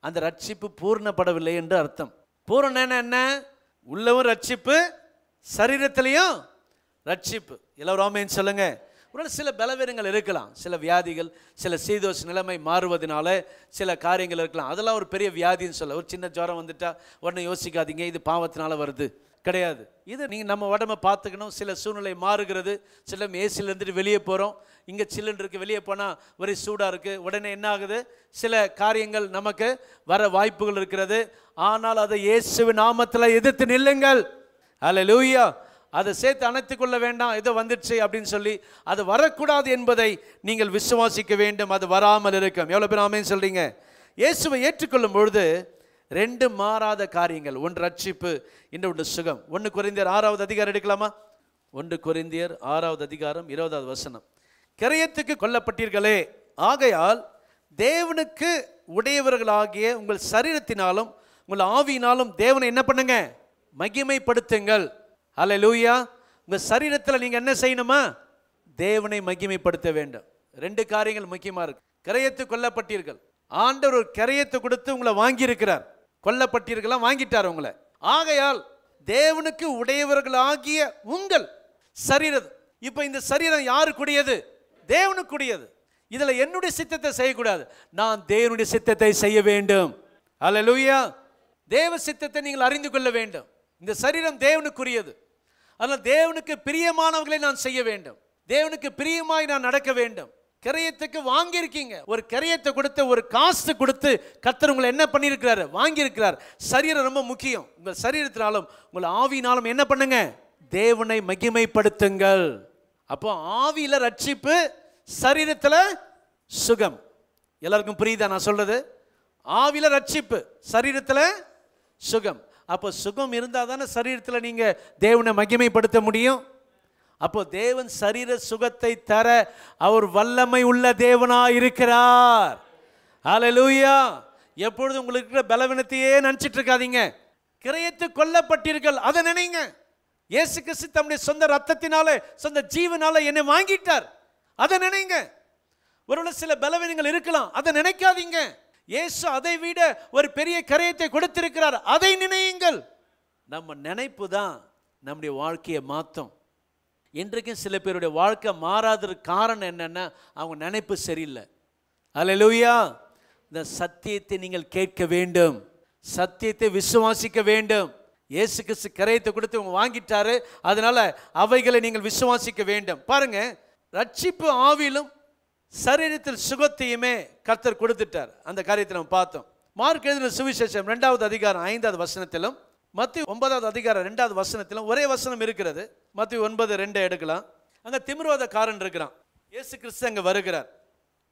அந்த ரட்சிப்பு பூர்ணப்படவில்லை என்று அர்த்தம் பூரண என்ன உள்ளவும் ரட்சிப்பு சரீரத்திலையும் ரட்சிப்பு எல்லோரும் சொல்லுங்க சொல்லுங்கள் உடனே சில பலவீனங்கள் இருக்கலாம் சில வியாதிகள் சில சீதோஷ நிலைமை மாறுவதனால சில காரியங்கள் இருக்கலாம் அதெல்லாம் ஒரு பெரிய வியாதின்னு சொல்ல ஒரு சின்ன ஜுரம் வந்துட்டா உடனே யோசிக்காதீங்க இது பாவத்தினால வருது கிடையாது இது நீங்கள் நம்ம உடம்பை பார்த்துக்கணும் சில சூழ்நிலை மாறுகிறது சில ஏசியில் இருந்துட்டு வெளியே போகிறோம் இங்கே சிலிண்டருக்கு இருக்குது வெளியே போனால் ஒரே சூடாக இருக்குது உடனே என்ன ஆகுது சில காரியங்கள் நமக்கு வர வாய்ப்புகள் இருக்கிறது ஆனால் அதை இயேசு நாமத்தில் எதிர்த்து நில்லுங்கள் அல்ல லூயா அதை சேர்த்து அணைத்து கொள்ள வேண்டாம் ஏதோ வந்துடுச்சு அப்படின்னு சொல்லி அது வரக்கூடாது என்பதை நீங்கள் விசுவாசிக்க வேண்டும் அது வராமல் இருக்கும் எவ்வளோ பேர் ஆமேன்னு சொல்கிறீங்க இயேசுவை ஏற்றுக்கொள்ளும் பொழுது ரெண்டு மாறாத காரியங்கள் ஒன்று ரட்சிப்பு இன்னும் ஒன்று சுகம் ஒன்று குறைந்தர் ஆறாவது அதிகாரம் எடுக்கலாமா ஒன்று குறைந்தியர் ஆறாவது அதிகாரம் இருபதாவது வசனம் கிரயத்துக்கு கொல்லப்பட்டீர்களே ஆகையால் தேவனுக்கு உடையவர்களாகிய உங்கள் சரீரத்தினாலும் உங்கள் ஆவியினாலும் தேவனை என்ன பண்ணுங்க மகிமைப்படுத்துங்கள் அல்ல லூயா உங்கள் சரீரத்தில் நீங்கள் என்ன செய்யணுமா தேவனை மகிமைப்படுத்த வேண்டும் ரெண்டு காரியங்கள் முக்கியமாக இருக்கு கிரயத்து கொல்லப்பட்டீர்கள் ஆண்டவர் ஒரு கிரயத்தை கொடுத்து உங்களை வாங்கியிருக்கிறார் கொல்லப்பட்டீர்களாம் வாங்கிட்டார் உங்களை ஆகையால் தேவனுக்கு உடையவர்களாகிய உங்கள் சரீரம் இப்போ இந்த சரீரம் யாருக்குடையது தேவனுக்குரியது இதில் என்னுடைய சித்தத்தை செய்யக்கூடாது நான் தேவனுடைய சித்தத்தை செய்ய வேண்டும் அல்ல லூயா தேவ சித்தத்தை நீங்கள் அறிந்து கொள்ள வேண்டும் இந்த சரீரம் தேவனுக்குரியது அதனால் தேவனுக்கு பிரியமானவர்களை நான் செய்ய வேண்டும் தேவனுக்கு பிரியமாய் நான் நடக்க வேண்டும் கிரையத்துக்கு வாங்கியிருக்கீங்க ஒரு கிரையத்தை கொடுத்து ஒரு காசு கொடுத்து கத்தர் உங்களை என்ன பண்ணியிருக்கிறாரு வாங்கியிருக்கிறார் சரீரம் ரொம்ப முக்கியம் உங்கள் சரீரத்தினாலும் உங்கள் ஆவியினாலும் என்ன பண்ணுங்க தேவனை மகிமைப்படுத்துங்கள் அப்போ ஆவியில் ரட்சிப்பு சரீரத்தில் சுகம் எல்லாருக்கும் புரியுதா நான் சொல்கிறது ஆவியில் ரட்சிப்பு சரீரத்தில் சுகம் அப்போ சுகம் இருந்தால் தானே சரீரத்தில் நீங்கள் தேவனை மகிமைப்படுத்த முடியும் அப்போ தேவன் சரீர சுகத்தை தர அவர் வல்லமை உள்ள தேவனாக இருக்கிறார் ஆலலூயா எப்பொழுது உங்களுக்கு இருக்கிற பலவீனத்தையே நினச்சிட்டு இருக்காதீங்க கிரயத்து கொல்லப்பட்டீர்கள் அதை நினைங்க இயேசு கிறிஸ்து தம்முடைய சொந்த ரத்தத்தினாலே சொந்த ஜீவனால என்னை வாங்கிட்டார் அதை நினைங்க ஒருவேளை சில பலவீனங்கள் இருக்கலாம் அதை நினைக்காதீங்க இயேசு அதை விட ஒரு பெரிய கரையத்தை கொடுத்திருக்கிறார் அதை நினையுங்கள் நம்ம நினைப்பு தான் நம்முடைய வாழ்க்கையை மாற்றும் இன்றைக்கும் சில பேருடைய வாழ்க்கை மாறாததுக்கு காரணம் என்னென்னா அவங்க நினைப்பு சரியில்லை லூயா இந்த சத்தியத்தை நீங்கள் கேட்க வேண்டும் சத்தியத்தை விசுவாசிக்க வேண்டும் இயேசு கிறிஸ்து கரையத்தை கொடுத்து இவங்க வாங்கிட்டாரு அதனால் அவைகளை நீங்கள் விசுவாசிக்க வேண்டும் பாருங்க ரட்சிப்பு ஆவிலும் சரீரத்தில் சுகத்தையுமே கர்த்தர் கொடுத்துட்டார் அந்த காரியத்தை நம்ம பார்த்தோம் மார்க் எழுதின சுவிசேஷம் ரெண்டாவது அதிகாரம் ஐந்தாவது வசனத்திலும் மத்திய ஒன்பதாவது அதிகாரம் ரெண்டாவது வசனத்திலும் ஒரே வசனம் இருக்கிறது மத்திய ஒன்பது ரெண்டு எடுக்கலாம் அங்கே காரன் இருக்கிறான் இயேசு கிறிஸ்து அங்கே வருகிறார்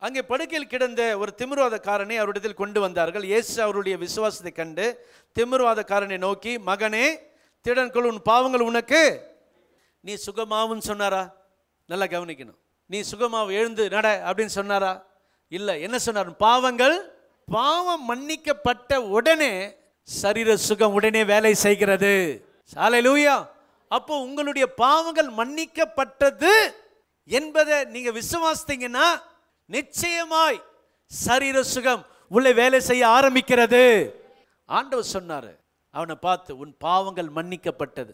அங்கே படுக்கையில் கிடந்த ஒரு திமிர்வாதக்காரனை அவரிடத்தில் கொண்டு வந்தார்கள் இயேசு அவருடைய விசுவாசத்தை கண்டு திமிர்வாதக்காரனை நோக்கி மகனே திடன்கொள் உன் பாவங்கள் உனக்கு நீ சுகமாவும் சொன்னாரா நல்லா கவனிக்கணும் நீ சுகமாவு எழுந்து நட அப்படின்னு சொன்னாரா இல்லை என்ன சொன்னார் பாவங்கள் பாவம் மன்னிக்கப்பட்ட உடனே சரீர சுகம் உடனே வேலை செய்கிறது சாலை லூயா அப்போ உங்களுடைய பாவங்கள் மன்னிக்கப்பட்டது என்பதை நீங்கள் விசுவாசித்தீங்கன்னா நிச்சயமாய் சரீர சுகம் உள்ளே வேலை செய்ய ஆரம்பிக்கிறது ஆண்டவர் சொன்னார் அவனை பார்த்து உன் பாவங்கள் மன்னிக்கப்பட்டது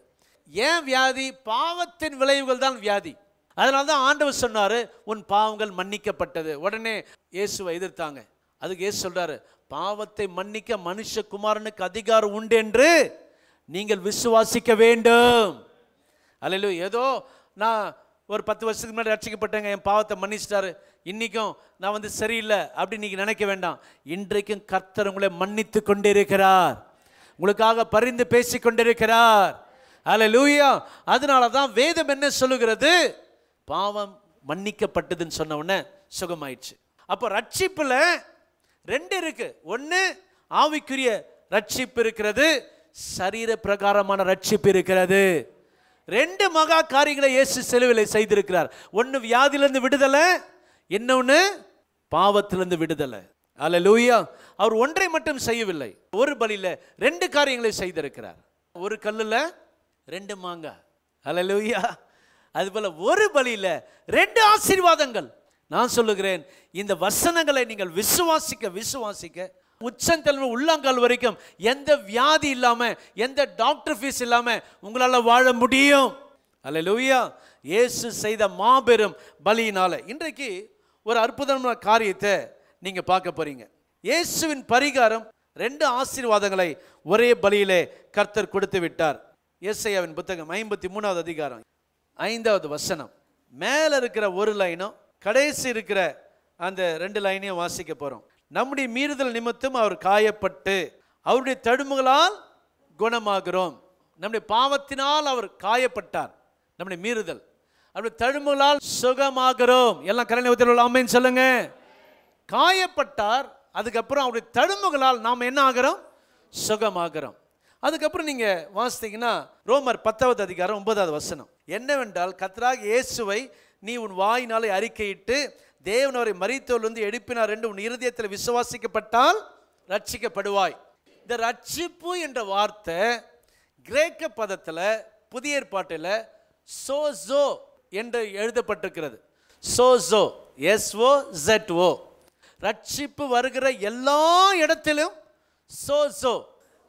ஏன் வியாதி பாவத்தின் விளைவுகள் தான் வியாதி அதனால தான் ஆண்டவர் சொன்னார் உன் பாவங்கள் மன்னிக்கப்பட்டது உடனே இயேசுவை எதிர்த்தாங்க அதுக்கு இயேசு சொல்கிறாரு பாவத்தை மன்னிக்க மனுஷகுமாரனுக்கு அதிகாரம் உண்டு என்று நீங்கள் விசுவாசிக்க வேண்டும் அல்ல ஏதோ நான் ஒரு பத்து வருஷத்துக்கு முன்னாடி ரசிக்கப்பட்டேங்க என் பாவத்தை மன்னிச்சிட்டாரு இன்றைக்கும் நான் வந்து சரியில்லை அப்படின்னு நீங்கள் நினைக்க வேண்டாம் இன்றைக்கும் கர்த்தர் உங்களை மன்னித்து கொண்டிருக்கிறார் உங்களுக்காக பரிந்து பேசி கொண்டிருக்கிறார் அல்ல லூயா அதனால தான் வேதம் என்ன சொல்லுகிறது பாவம் மன்னிக்கப்பட்டதுன்னு சொன்ன உடனே சுகமாயிடுச்சு அப்போ ரட்சிப்பில் ரெண்டு இருக்கு ஒன்று ஆவிக்குரிய ரட்சிப்பு இருக்கிறது சரீர பிரகாரமான ரட்சிப்பு இருக்கிறது ரெண்டு மகா காரியங்களை இயேசு செலுவிலை செய்திருக்கிறார் ஒன்று வியாதியிலிருந்து விடுதலை இன்னொன்று பாவத்திலிருந்து விடுதலை அல்ல லூயா அவர் ஒன்றை மட்டும் செய்யவில்லை ஒரு பலியில் ரெண்டு காரியங்களை செய்திருக்கிறார் ஒரு கல்லில் ரெண்டு மாங்கா அல்ல லூயா அதுபோல் ஒரு பலியில் ரெண்டு ஆசீர்வாதங்கள் நான் சொல்லுகிறேன் இந்த வசனங்களை நீங்கள் விசுவாசிக்க விசுவாசிக்க உச்சந்தல் உள்ளாங்கால் வரைக்கும் எந்த வியாதி இல்லாமல் எந்த டாக்டர் ஃபீஸ் இல்லாமல் உங்களால் வாழ முடியும் அல்ல லூயா இயேசு செய்த மாபெரும் பலியினால் இன்றைக்கு ஒரு அற்புதமான காரியத்தை நீங்கள் பார்க்க போறீங்க இயேசுவின் பரிகாரம் ரெண்டு ஆசீர்வாதங்களை ஒரே பலியிலே கர்த்தர் கொடுத்து விட்டார் இயேசையாவின் புத்தகம் ஐம்பத்தி மூணாவது அதிகாரம் ஐந்தாவது வசனம் மேலே இருக்கிற ஒரு லைனும் கடைசி இருக்கிற அந்த ரெண்டு லைனையும் வாசிக்க போகிறோம் நம்முடைய மீறுதல் நிமித்தம் அவர் காயப்பட்டு அவருடைய தடுமுகளால் குணமாகிறோம் நம்முடைய பாவத்தினால் அவர் காயப்பட்டார் நம்முடைய மீறுதல் அப்படி தழும்புகளால் சுகமாகிறோம் எல்லாம் கரணி உத்தியில் அம்மைன்னு சொல்லுங்க காயப்பட்டார் அதுக்கப்புறம் அவருடைய தழும்புகளால் நாம் என்ன ஆகிறோம் சுகமாகிறோம் அதுக்கப்புறம் நீங்கள் வாசித்தீங்கன்னா ரோமர் பத்தாவது அதிகாரம் ஒன்பதாவது வசனம் என்னவென்றால் கத்ராக இயேசுவை நீ உன் வாயினாலே அறிக்கையிட்டு தேவனவரை மறித்தோல் வந்து எடுப்பினார் என்று உன் இருதயத்தில் விசுவாசிக்கப்பட்டால் ரட்சிக்கப்படுவாய் இந்த ரட்சிப்பு என்ற வார்த்தை கிரேக்க பதத்தில் புதிய ஏற்பாட்டில் சோசோ என்று எழுதப்பட்டிருக்கிறது சோசோ எஸ்ஓ ஜெட் ஓ ரட்சிப்பு வருகிற எல்லா இடத்திலும் சோசோ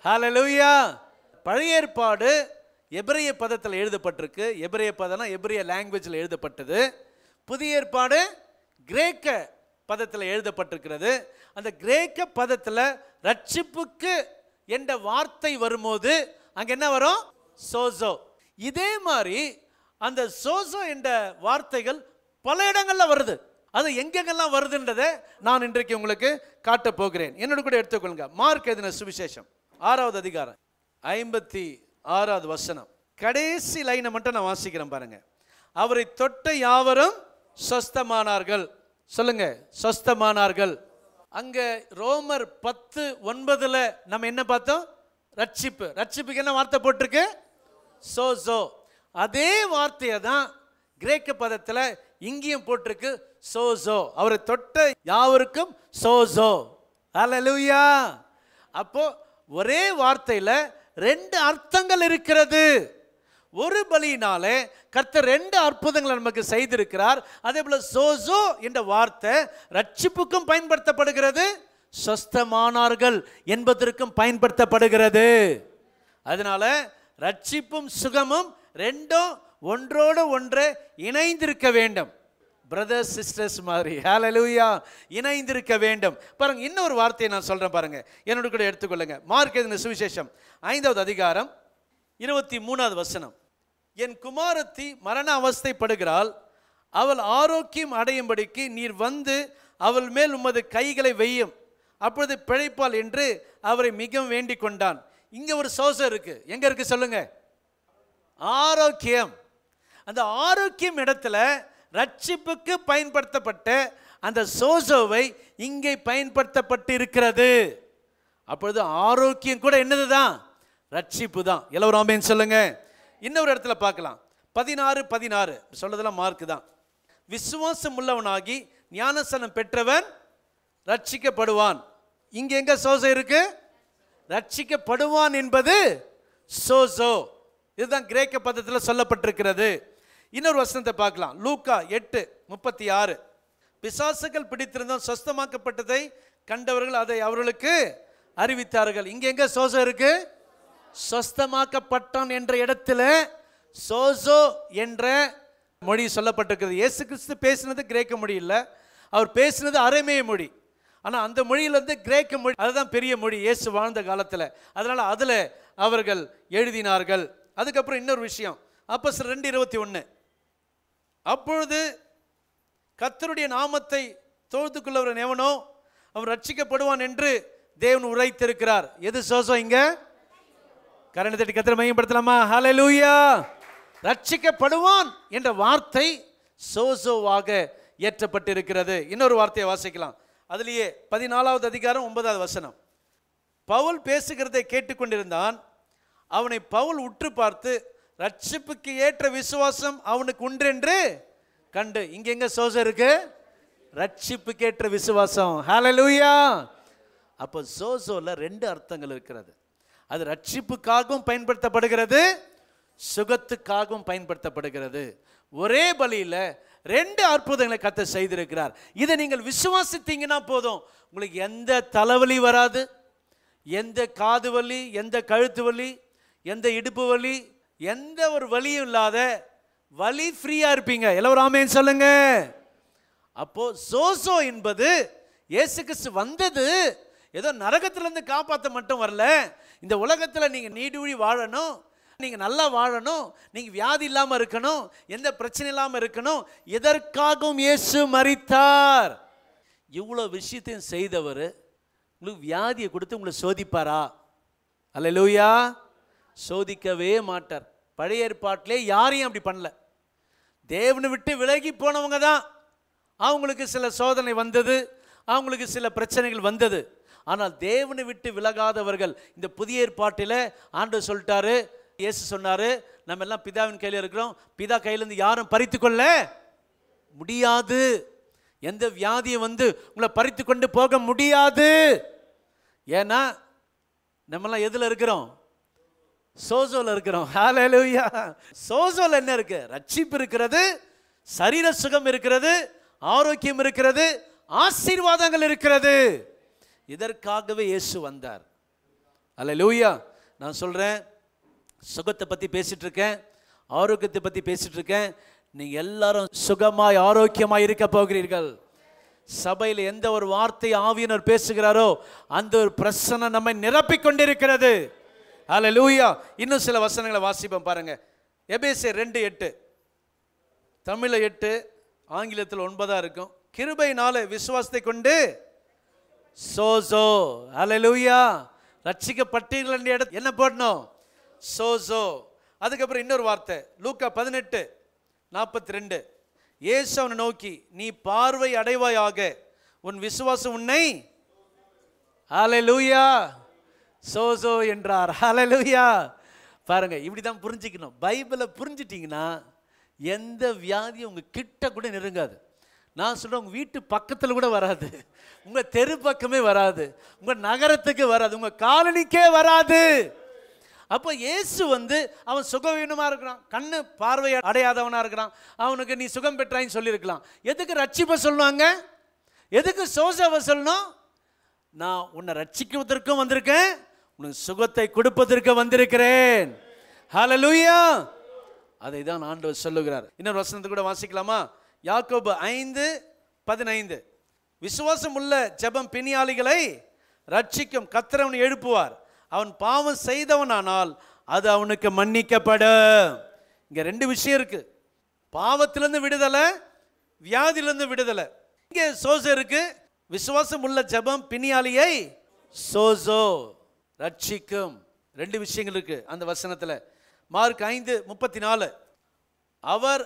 ஹலலூயா பழைய ஏற்பாடு எபிரிய பதத்தில் எழுதப்பட்டிருக்கு எபிரிய பதம்னா எபிரிய லாங்குவேஜில் எழுதப்பட்டது புதிய ஏற்பாடு கிரேக்க பதத்தில் எழுதப்பட்டிருக்கிறது அந்த கிரேக்க பதத்தில் ரட்சிப்புக்கு என்ற வார்த்தை வரும்போது அங்கே என்ன வரும் சோசோ இதே மாதிரி அந்த சோசோ என்ற வார்த்தைகள் பல இடங்களில் வருது அது எங்கெங்கெல்லாம் வருதுன்றதை நான் இன்றைக்கு உங்களுக்கு காட்ட போகிறேன் என்னோட கூட எடுத்துக்கொள்ளுங்க மார்க் எதின சுவிசேஷம் ஆறாவது அதிகாரம் ஐம்பத்தி ஆறாவது வசனம் கடைசி லைனை மட்டும் நான் வாசிக்கிறேன் பாருங்க அவரை தொட்ட யாவரும் சொஸ்தமானார்கள் சொல்லுங்க சொஸ்தமானார்கள் அங்கே ரோமர் பத்து ஒன்பதில் நம்ம என்ன பார்த்தோம் ரட்சிப்பு ரட்சிப்புக்கு என்ன வார்த்தை போட்டிருக்கு சோசோ அதே வார்த்தையை தான் கிரேக்க பதத்தில் இங்கேயும் போட்டிருக்கு சோசோ அவரை தொட்ட யாவருக்கும் சோசோ அலலுயா அப்போ ஒரே வார்த்தையில் ரெண்டு அர்த்தங்கள் இருக்கிறது ஒரு பலியினாலே கர்த்தர் ரெண்டு அற்புதங்களை நமக்கு செய்திருக்கிறார் அதே போல் சோசோ என்ற வார்த்தை ரட்சிப்புக்கும் பயன்படுத்தப்படுகிறது சொஸ்தமானார்கள் என்பதற்கும் பயன்படுத்தப்படுகிறது அதனால ரட்சிப்பும் சுகமும் ரெண்டும் ஒன்றோடு ஒன்று இணைந்திருக்க வேண்டும் பிரதர்ஸ் சிஸ்டர்ஸ் மாதிரி ஹேலலூயா இணைந்திருக்க வேண்டும் பாருங்க இன்னொரு வார்த்தையை நான் சொல்கிறேன் பாருங்க என்னோட கூட எடுத்துக்கொள்ளுங்க மார்க் எதுன சுவிசேஷம் ஐந்தாவது அதிகாரம் இருபத்தி மூணாவது வசனம் என் குமாரத்தி மரண அவஸ்தைப்படுகிறாள் அவள் ஆரோக்கியம் அடையும்படிக்கு நீர் வந்து அவள் மேல் உமது கைகளை வெய்யும் அப்பொழுது பிழைப்பாள் என்று அவரை மிகவும் வேண்டிக் கொண்டான் இங்கே ஒரு சோசம் இருக்குது எங்கே இருக்குது சொல்லுங்கள் ஆரோக்கியம் அந்த ஆரோக்கியம் இடத்துல ரட்சிப்புக்கு பயன்படுத்தப்பட்ட அந்த சோசோவை இங்கே பயன்படுத்தப்பட்டு இருக்கிறது அப்பொழுது ஆரோக்கியம் கூட என்னது தான் ரட்சிப்பு தான் எல்லோரும் ஆமேன்னு சொல்லுங்க இன்னொரு இடத்துல பார்க்கலாம் பதினாறு பதினாறு சொல்றதெல்லாம் மார்க் தான் விசுவாசம் உள்ளவனாகி ஞானசனம் பெற்றவன் ரட்சிக்கப்படுவான் இங்கே எங்கே சோசோ இருக்கு ரட்சிக்கப்படுவான் என்பது சோசோ இதுதான் கிரேக்க பதத்தில் சொல்லப்பட்டிருக்கிறது இன்னொரு வசனத்தை பார்க்கலாம் லூக்கா எட்டு முப்பத்தி ஆறு பிசாசுகள் பிடித்திருந்தோம் சொஸ்தமாக்கப்பட்டதை கண்டவர்கள் அதை அவர்களுக்கு அறிவித்தார்கள் இங்கே எங்கே சோசோ இருக்கு சொஸ்தமாக்கப்பட்டான் என்ற இடத்துல சோசோ என்ற மொழி சொல்லப்பட்டிருக்கிறது இயேசு கிறிஸ்து பேசினது கிரேக்க மொழி இல்லை அவர் பேசினது அருமைய மொழி ஆனால் அந்த மொழியிலேருந்து கிரேக்க மொழி அதுதான் பெரிய மொழி இயேசு வாழ்ந்த காலத்தில் அதனால் அதில் அவர்கள் எழுதினார்கள் அதுக்கப்புறம் இன்னொரு விஷயம் அப்போ ரெண்டு இருபத்தி ஒன்று அப்பொழுது கத்தருடைய நாமத்தை தோழ்த்துக்குள்ளவர் எவனோ அவன் ரட்சிக்கப்படுவான் என்று தேவன் உரைத்திருக்கிறார் எது சோசம் இங்க கரண தட்டி கத்திர மையப்படுத்தலாமா லூயா ரட்சிக்கப்படுவான் என்ற வார்த்தை சோசோவாக ஏற்றப்பட்டிருக்கிறது இன்னொரு வார்த்தையை வாசிக்கலாம் அதுலேயே பதினாலாவது அதிகாரம் ஒன்பதாவது வசனம் பவுல் பேசுகிறதை கேட்டுக்கொண்டிருந்தான் அவனை பவுல் உற்று பார்த்து ரட்சிப்புக்கு ஏற்ற விசுவாசம் அவனுக்கு உண்டு என்று கண்டு இங்க எங்க சோசர் இருக்கு ரட்சிப்புக்கு ஏற்ற விசுவாசம் ஹாலலூயா அப்போ சோசோவில் ரெண்டு அர்த்தங்கள் இருக்கிறது அது ரட்சிப்புக்காகவும் பயன்படுத்தப்படுகிறது சுகத்துக்காகவும் பயன்படுத்தப்படுகிறது ஒரே பலியில் ரெண்டு அற்புதங்களை கத்த செய்திருக்கிறார் இதை நீங்கள் விசுவாசித்தீங்கன்னா போதும் உங்களுக்கு எந்த தலைவலி வராது எந்த காது வலி எந்த கழுத்து வலி எந்த இடுப்பு வலி எந்த ஒரு வலியும் இல்லாத வலி ஃப்ரீயாக இருப்பீங்க எல்லோரும் ஆமேன்னு சொல்லுங்க அப்போ சோசோ என்பது இயேசு கிறிஸ்து வந்தது ஏதோ நரகத்திலேருந்து காப்பாற்ற மட்டும் வரல இந்த உலகத்தில் நீங்கள் நீடுழி வாழணும் நீங்கள் நல்லா வாழணும் நீங்கள் வியாதி இல்லாமல் இருக்கணும் எந்த பிரச்சனை இல்லாமல் இருக்கணும் எதற்காகவும் இயேசு மறித்தார் இவ்வளோ விஷயத்தையும் செய்தவர் உங்களுக்கு வியாதியை கொடுத்து உங்களை சோதிப்பாரா அல்ல லூயா சோதிக்கவே மாட்டார் பழைய ஏற்பாட்டிலே யாரையும் அப்படி பண்ணல தேவனை விட்டு விலகி போனவங்க தான் அவங்களுக்கு சில சோதனை வந்தது அவங்களுக்கு சில பிரச்சனைகள் வந்தது ஆனால் தேவனை விட்டு விலகாதவர்கள் இந்த புதிய ஏற்பாட்டில் ஆண்டு சொல்லிட்டாரு இயேசு சொன்னார் நம்ம எல்லாம் பிதாவின் கையில் இருக்கிறோம் பிதா கையிலேருந்து யாரும் பறித்து கொள்ள முடியாது எந்த வியாதியை வந்து உங்களை பறித்து கொண்டு போக முடியாது ஏன்னா நம்மலாம் எதில் இருக்கிறோம் சோசோல இருக்கிறோம் சோசோல என்ன இருக்கு ரட்சிப்பு இருக்கிறது சரீர சுகம் இருக்கிறது ஆரோக்கியம் இருக்கிறது ஆசீர்வாதங்கள் இருக்கிறது இதற்காகவே இயேசு வந்தார் அல்ல லூயா நான் சொல்கிறேன் சுகத்தை பற்றி பேசிகிட்டு இருக்கேன் ஆரோக்கியத்தை பற்றி பேசிகிட்டு இருக்கேன் நீங்கள் எல்லாரும் சுகமாய் ஆரோக்கியமாய் இருக்க போகிறீர்கள் சபையில் எந்த ஒரு வார்த்தை ஆவியினர் பேசுகிறாரோ அந்த ஒரு பிரச்சனை நம்மை நிரப்பிக் கொண்டிருக்கிறது அல லூயா இன்னும் சில வசனங்களை வாசிப்போம் பாருங்கள் எபேசே ரெண்டு எட்டு தமிழ எட்டு ஆங்கிலத்தில் ஒன்பதாக இருக்கும் கிருபை நாலு விசுவாசத்தை கொண்டு சோசோ ஹலோ லூயா ரட்சிக்கப்பட்டீர்கள் இடத்து என்ன போடணும் சோசோ அதுக்கப்புறம் இன்னொரு வார்த்தை லூக்கா பதினெட்டு நாற்பத்தி ரெண்டு ஏசு அவனை நோக்கி நீ பார்வை அடைவாயாக உன் விசுவாசம் உன்னை ஆலை லூயா சோசோ என்றார் ஹலலுயா பாருங்க இப்படி தான் புரிஞ்சிக்கணும் பைபிளை புரிஞ்சிட்டிங்கன்னா எந்த வியாதியும் உங்கள் கிட்ட கூட நெருங்காது நான் சொல்கிறேன் உங்கள் வீட்டு பக்கத்தில் கூட வராது உங்கள் தெரு பக்கமே வராது உங்கள் நகரத்துக்கு வராது உங்கள் காலனிக்கே வராது அப்போ இயேசு வந்து அவன் சுகவீனமாக இருக்கிறான் கண்ணு பார்வை அடையாதவனாக இருக்கிறான் அவனுக்கு நீ சுகம் பெற்றாயின்னு சொல்லியிருக்கலாம் எதுக்கு ரட்சிப்பை சொல்லுவாங்க எதுக்கு சோசாவை சொல்லணும் நான் உன்னை ரட்சிக்கிறதற்கும் வந்திருக்கேன் உனக்கு சுகத்தை கொடுப்பதற்கு வந்திருக்கிறேன் அதை தான் ஆண்டவர் சொல்லுகிறார் இன்னொரு வசனத்தை கூட வாசிக்கலாமா யாக்கோபு ஐந்து பதினைந்து விசுவாசம் உள்ள ஜபம் பிணியாளிகளை ரட்சிக்கும் கத்திரவன் எழுப்புவார் அவன் பாவம் செய்தவனானால் அது அவனுக்கு மன்னிக்கப்படும் இங்கே ரெண்டு விஷயம் இருக்குது பாவத்திலேருந்து விடுதலை வியாதியிலிருந்து விடுதலை இங்கே சோசோ இருக்கு விசுவாசம் உள்ள ஜபம் பிணியாளியை சோசோ ரட்சிக்கும் ரெண்டு விஷயங்கள் இருக்கு அந்த வசனத்தில் மார்க் ஐந்து முப்பத்தி நாலு அவர்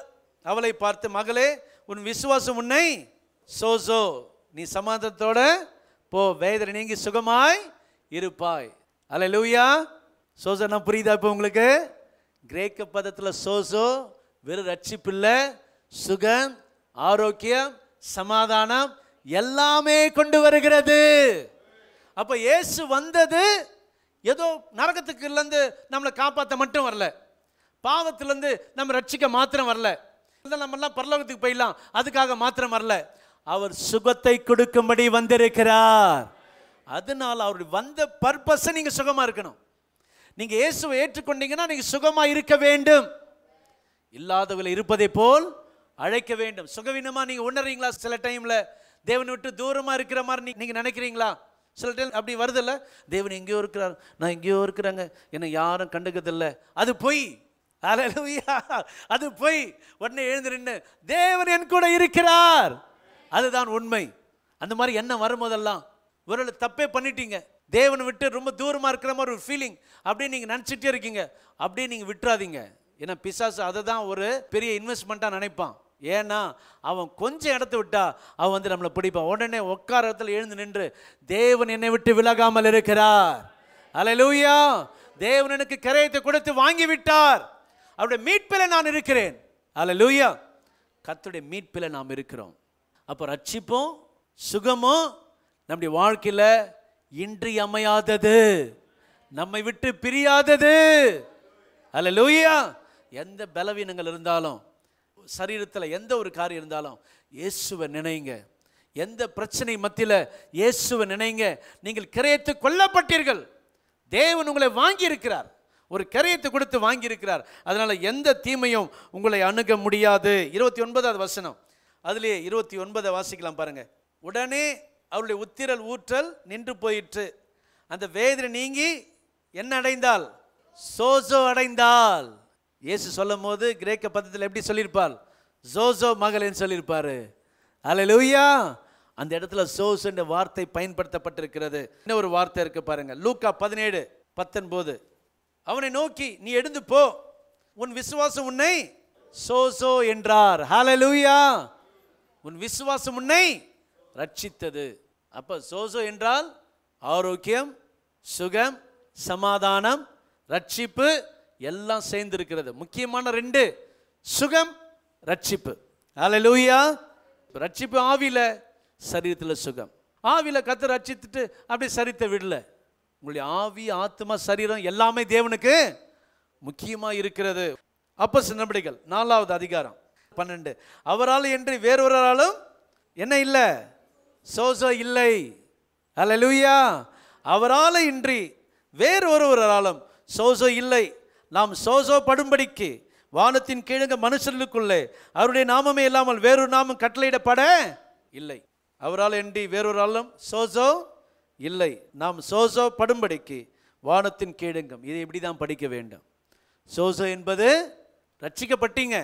அவளை பார்த்து மகளே உன் விசுவாசம் உன்னை சோசோ நீ சமாதானத்தோட போ வேதனை நீங்கி சுகமாய் இருப்பாய் அல்ல லூயா நான் புரியுதா இப்போ உங்களுக்கு கிரேக்க பதத்தில் சோசோ வெறும் ரட்சிப்பில்லை சுகம் ஆரோக்கியம் சமாதானம் எல்லாமே கொண்டு வருகிறது அப்போ இயேசு வந்தது ஏதோ நரகத்துக்குலேருந்து நம்மளை காப்பாற்ற மட்டும் வரல பாவத்திலேருந்து நம்ம ரட்சிக்க மாத்திரம் வரல இல்லை நம்மெல்லாம் பரலோகத்துக்கு போயிடலாம் அதுக்காக மாத்திரம் வரல அவர் சுகத்தை கொடுக்கும்படி வந்திருக்கிறார் அதனால் அவருடைய வந்த பர்பஸை நீங்கள் சுகமாக இருக்கணும் நீங்கள் இயேசுவை ஏற்றுக்கொண்டீங்கன்னா நீங்கள் சுகமாக இருக்க வேண்டும் இல்லாதவர்கள் இருப்பதை போல் அழைக்க வேண்டும் சுகவீனமாக நீங்கள் உணர்றீங்களா சில டைமில் தேவனை விட்டு தூரமாக இருக்கிற மாதிரி நீங்கள் நினைக்கிறீங்களா சில டைம் அப்படி வருதில்ல தேவன் எங்கேயோ இருக்கிறார் நான் எங்கேயோ இருக்கிறாங்க என்னை யாரும் கண்டுக்கதில்ல அது பொய் அது பொய் உடனே எழுந்து நின்று தேவன் என் கூட இருக்கிறார் அதுதான் உண்மை அந்த மாதிரி என்ன வரும்போதெல்லாம் ஒரு தப்பே பண்ணிட்டீங்க தேவனை விட்டு ரொம்ப தூரமாக இருக்கிற மாதிரி ஒரு ஃபீலிங் அப்படியே நீங்கள் நினச்சிட்டே இருக்கீங்க அப்படியே நீங்கள் விட்டுறாதீங்க ஏன்னா பிசாசு அதை தான் ஒரு பெரிய இன்வெஸ்ட்மெண்ட்டாக நினைப்பான் ஏன்னா அவன் கொஞ்சம் இடத்த விட்டா அவன் வந்து நம்மளை பிடிப்பான் உடனே உட்கார இடத்துல எழுந்து நின்று தேவன் என்னை விட்டு விலகாமல் இருக்கிறார் அலலூயா தேவன் எனக்கு கரையத்தை கொடுத்து வாங்கி விட்டார் அவருடைய மீட்பில் நான் இருக்கிறேன் லூயா கத்துடைய மீட்பில் நாம் இருக்கிறோம் அப்போ ரட்சிப்பும் சுகமும் நம்முடைய வாழ்க்கையில் இன்றியமையாதது நம்மை விட்டு பிரியாதது அல்ல லூயா எந்த பலவீனங்கள் இருந்தாலும் சரீரத்தில் எந்த ஒரு காரியம் இருந்தாலும் இயேசுவை நினைங்க எந்த பிரச்சனை மத்தியில் இயேசுவை நினைங்க நீங்கள் கிரயத்து கொல்லப்பட்டீர்கள் தேவன் உங்களை வாங்கியிருக்கிறார் ஒரு கரையத்தை கொடுத்து வாங்கியிருக்கிறார் அதனால் எந்த தீமையும் உங்களை அணுக முடியாது இருபத்தி ஒன்பதாவது வசனம் அதுலேயே இருபத்தி ஒன்பதை வாசிக்கலாம் பாருங்கள் உடனே அவருடைய உத்திரல் ஊற்றல் நின்று போயிற்று அந்த வேதனை நீங்கி என்ன அடைந்தால் சோசோ அடைந்தால் இயேசு சொல்லும் போது கிரேக்க பதத்தில் எப்படி சொல்லியிருப்பார் ஜோசோ மகளேன்னு சொல்லியிருப்பார் அலலூயா அந்த இடத்துல சோஸ் என்ற வார்த்தை பயன்படுத்தப்பட்டிருக்கிறது என்ன ஒரு வார்த்தை இருக்கு பாருங்க லூக்கா பதினேழு பத்தொன்பது அவனை நோக்கி நீ எடுத்து போ உன் விசுவாசம் உன்னை சோசோ என்றார் லூயா உன் விசுவாசம் உன்னை ரட்சித்தது அப்போ சோசோ என்றால் ஆரோக்கியம் சுகம் சமாதானம் ரட்சிப்பு எல்லாம் சேர்ந்து இருக்கிறது முக்கியமான ரெண்டு சுகம் ரட்சிப்பு அலலூயா ரட்சிப்பு ஆவியில் சரீரத்தில் சுகம் ஆவியில் கற்று ரட்சித்துட்டு அப்படி சரித்தை விடல உங்களுடைய ஆவி ஆத்மா சரீரம் எல்லாமே தேவனுக்கு முக்கியமாக இருக்கிறது அப்போ சின்னபடிகள் நாலாவது அதிகாரம் பன்னெண்டு அவரால் என்று வேறொராலும் என்ன இல்லை சோசோ இல்லை லூயா அவரால் இன்றி வேறு ஒருவராலும் சோசோ இல்லை நாம் சோசோ படும்படிக்கு வானத்தின் கீழங்க மனுஷர்களுக்குள்ளே அவருடைய நாமமே இல்லாமல் வேறொரு நாமம் கட்டளையிடப்பட இல்லை அவரால் எண்டி வேறொரு ஆளும் சோசோ இல்லை நாம் சோசோ படும்படிக்கு வானத்தின் கீழங்கம் இதை இப்படி தான் படிக்க வேண்டும் சோசோ என்பது ரட்சிக்கப்பட்டீங்க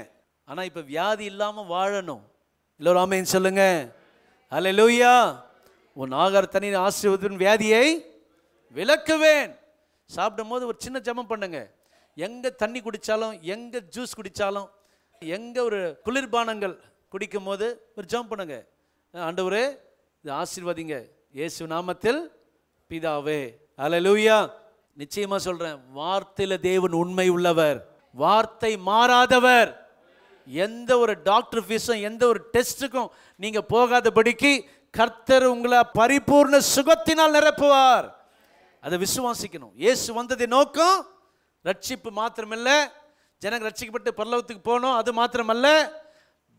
ஆனால் இப்போ வியாதி இல்லாமல் வாழணும் இல்லை ராமையன் சொல்லுங்க அல்ல லூயா உன் ஆகார தனியின் ஆசிரியத்தின் வியாதியை விளக்குவேன் சாப்பிடும் போது ஒரு சின்ன ஜமம் பண்ணுங்கள் எங்கே தண்ணி குடித்தாலும் எங்கே ஜூஸ் குடித்தாலும் எங்கே ஒரு குளிர்பானங்கள் குடிக்கும் போது ஒரு ஜம்ப் பண்ணுங்க ஆண்டவரே இது ஆசீர்வாதிங்க இயேசு நாமத்தில் பிதாவே அலலூயா நிச்சயமா சொல்றேன் வார்த்தையில தேவன் உண்மை உள்ளவர் வார்த்தை மாறாதவர் எந்த ஒரு டாக்டர் ஃபீஸும் எந்த ஒரு டெஸ்ட்டுக்கும் நீங்க போகாதபடிக்கு கர்த்தர் உங்களை பரிபூர்ண சுகத்தினால் நிரப்புவார் அதை விசுவாசிக்கணும் இயேசு வந்ததை நோக்கம் ரட்சிப்பு மாத்திரமல்ல ஜனங்கள் ரட்சிக்கப்பட்டு பல்லவத்துக்கு போனோம் அது மாத்திரமல்ல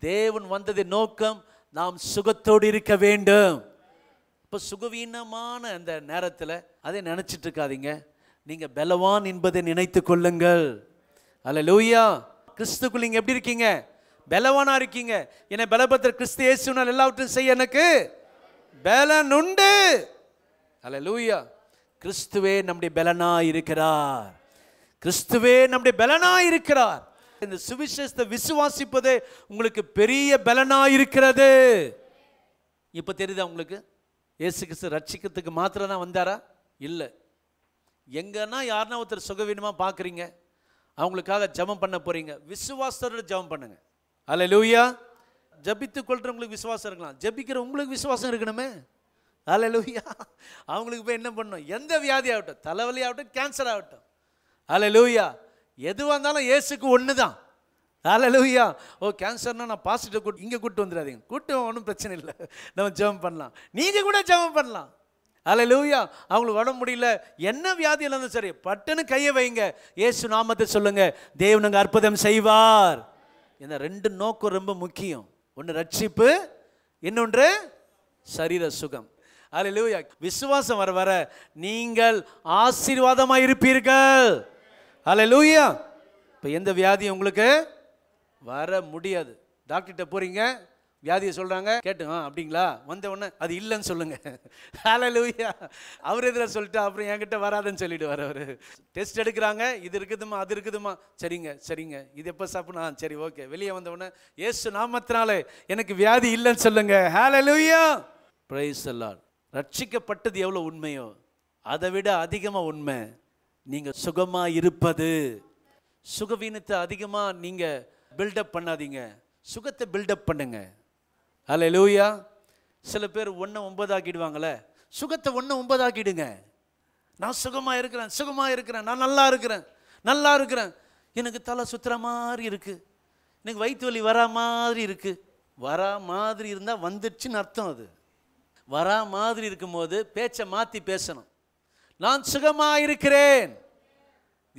தேவன் வந்ததின் நோக்கம் நாம் சுகத்தோடு இருக்க வேண்டும் இப்போ சுகவீனமான அந்த நேரத்தில் அதை நினச்சிட்டு இருக்காதீங்க நீங்கள் பலவான் என்பதை நினைத்து கொள்ளுங்கள் அல்ல லூயா கிறிஸ்துக்குள் நீங்கள் எப்படி இருக்கீங்க பலவானாக இருக்கீங்க என்னை பலபத்திர கிறிஸ்து ஏசுனால் எல்லாவற்றையும் செய்ய எனக்கு பலன் உண்டு அல்ல லூயா கிறிஸ்துவே நம்முடைய பலனாக இருக்கிறார் கிறிஸ்துவே நம்முடைய பலனா இருக்கிறார் இந்த சுவிசேஷத்தை விசுவாசிப்பது உங்களுக்கு பெரிய பலனா இருக்கிறது இப்போ தெரியுதா உங்களுக்கு இயேசு கிறிஸ்து ரட்சிக்கிறதுக்கு மாத்திர தான் வந்தாரா இல்லை எங்கன்னா யாருன்னா ஒருத்தர் சுகவீனமாக பார்க்குறீங்க அவங்களுக்காக ஜபம் பண்ண போகிறீங்க விசுவாசத்தோட ஜபம் பண்ணுங்க அல்ல லூயா ஜபித்து கொள்றவங்களுக்கு விசுவாசம் இருக்கலாம் ஜபிக்கிற உங்களுக்கு விசுவாசம் இருக்கணுமே அல்ல லூயா அவங்களுக்கு போய் என்ன பண்ணணும் எந்த வியாதி ஆகட்டும் தலைவலி ஆகட்டும் கேன்சர் ஆகட்டும் அல லூயா எதுவாக இருந்தாலும் ஏசுக்கு ஒன்று தான் அல லூயா ஓ கேன்சர்னா நான் பாசிட்டிவ் கூட்டு இங்கே கூப்பிட்டு வந்துடாதீங்க கூட்டு ஒன்றும் பிரச்சனை இல்லை நம்ம ஜெபம் பண்ணலாம் நீங்கள் கூட ஜெபம் பண்ணலாம் அல லூயா அவங்களுக்கு உடம்பு முடியல என்ன வியாதியில் இருந்தாலும் சரி பட்டுன்னு கையை வைங்க ஏசு நாமத்தை சொல்லுங்கள் தேவனுங்க அற்புதம் செய்வார் இந்த ரெண்டு நோக்கம் ரொம்ப முக்கியம் ஒன்று ரட்சிப்பு இன்னொன்று சரீர சுகம் அல்ல விசுவாசம் வர வர நீங்கள் ஆசீர்வாதமாக இருப்பீர்கள் ஹலோ லூயா இப்போ எந்த வியாதியும் உங்களுக்கு வர முடியாது டாக்டர்கிட்ட போகிறீங்க வியாதியை சொல்கிறாங்க கேட்டு ஆ அப்படிங்களா வந்த உடனே அது இல்லைன்னு சொல்லுங்கள் ஹலோ லூயா அவர் எதிராக சொல்லிட்டு அப்புறம் என்கிட்ட வராதுன்னு சொல்லிவிடுவார் அவர் டெஸ்ட் எடுக்கிறாங்க இது இருக்குதுமா அது இருக்குதுமா சரிங்க சரிங்க இது எப்போ சாப்பிடணும் சரி ஓகே வெளியே வந்த உடனே ஏசு நாமத்தினாலே எனக்கு வியாதி இல்லைன்னு சொல்லுங்கள் ஹலோ லூயா பிரைஸ் எல்லார் ரட்சிக்கப்பட்டது எவ்வளோ உண்மையோ அதை விட அதிகமாக உண்மை நீங்கள் சுகமாக இருப்பது சுகவீனத்தை அதிகமாக நீங்கள் பில்டப் பண்ணாதீங்க சுகத்தை பில்டப் பண்ணுங்க அல்ல லூயா சில பேர் ஒன்று ஒன்பது சுகத்தை ஒன்று ஒன்பதாக்கிடுங்க நான் சுகமாக இருக்கிறேன் சுகமாக இருக்கிறேன் நான் நல்லா இருக்கிறேன் நல்லா இருக்கிறேன் எனக்கு தலை சுத்துற மாதிரி இருக்குது எனக்கு வயிற்று வலி வரா மாதிரி இருக்குது வரா மாதிரி இருந்தால் வந்துடுச்சுன்னு அர்த்தம் அது வரா மாதிரி இருக்கும்போது பேச்சை மாற்றி பேசணும் நான் இருக்கிறேன்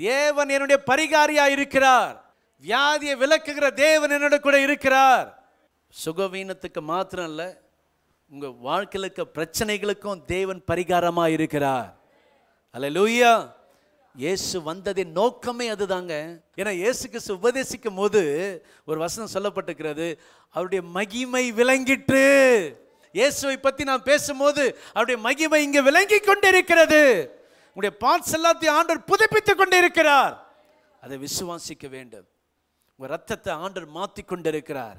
தேவன் என்னுடைய பரிகாரியாக இருக்கிறார் வியாதியை விளக்குகிற தேவன் என்னோட கூட இருக்கிறார் சுகவீனத்துக்கு மாத்திரம் இல்லை உங்கள் வாழ்க்கையில் இருக்க பிரச்சனைகளுக்கும் தேவன் பரிகாரமாக இருக்கிறார் அல்ல லூயா இயேசு வந்ததின் நோக்கமே அதுதாங்க ஏன்னா இயேசு கிறிஸ்து உபதேசிக்கும் போது ஒரு வசனம் சொல்லப்பட்டிருக்கிறது அவருடைய மகிமை விளங்கிட்டு இயேசுவை பற்றி நான் பேசும்போது அவருடைய மகிமை இங்கே விளங்கி கொண்டு இருக்கிறது உங்களுடைய பாட்ஸ் எல்லாத்தையும் ஆண்டர் புதுப்பித்து கொண்டு இருக்கிறார் அதை விசுவாசிக்க வேண்டும் உங்கள் ரத்தத்தை ஆண்டர் மாற்றி கொண்டு இருக்கிறார்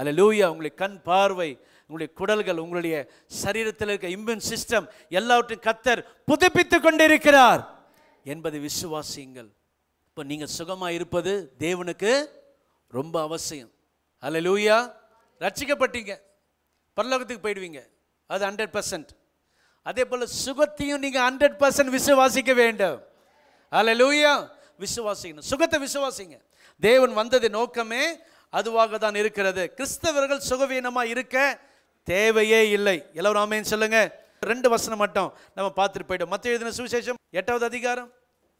அதில் லூயா உங்களுடைய கண் பார்வை உங்களுடைய குடல்கள் உங்களுடைய சரீரத்தில் இருக்க இம்யூன் சிஸ்டம் எல்லாவற்றையும் கத்தர் புதுப்பித்து கொண்டிருக்கிறார் என்பதை விசுவாசியுங்கள் இப்போ நீங்கள் சுகமாக இருப்பது தேவனுக்கு ரொம்ப அவசியம் அல்ல லூயா ரட்சிக்கப்பட்டீங்க பரலோகத்துக்கு போயிடுவீங்க அது ஹண்ட்ரட் பர்சன்ட் அதே போல் சுகத்தையும் நீங்கள் ஹண்ட்ரட் பர்சன்ட் விசுவாசிக்க வேண்டும் அல்ல லூயா விசுவாசிக்கணும் சுகத்தை விசுவாசிங்க தேவன் வந்தது நோக்கமே அதுவாக தான் இருக்கிறது கிறிஸ்தவர்கள் சுகவீனமாக இருக்க தேவையே இல்லை எல்லோரும் ஆமைன்னு சொல்லுங்க ரெண்டு வசனம் மட்டும் நம்ம பார்த்துட்டு போயிடும் மற்ற எழுதின சுவிசேஷம் எட்டாவது அதிகாரம்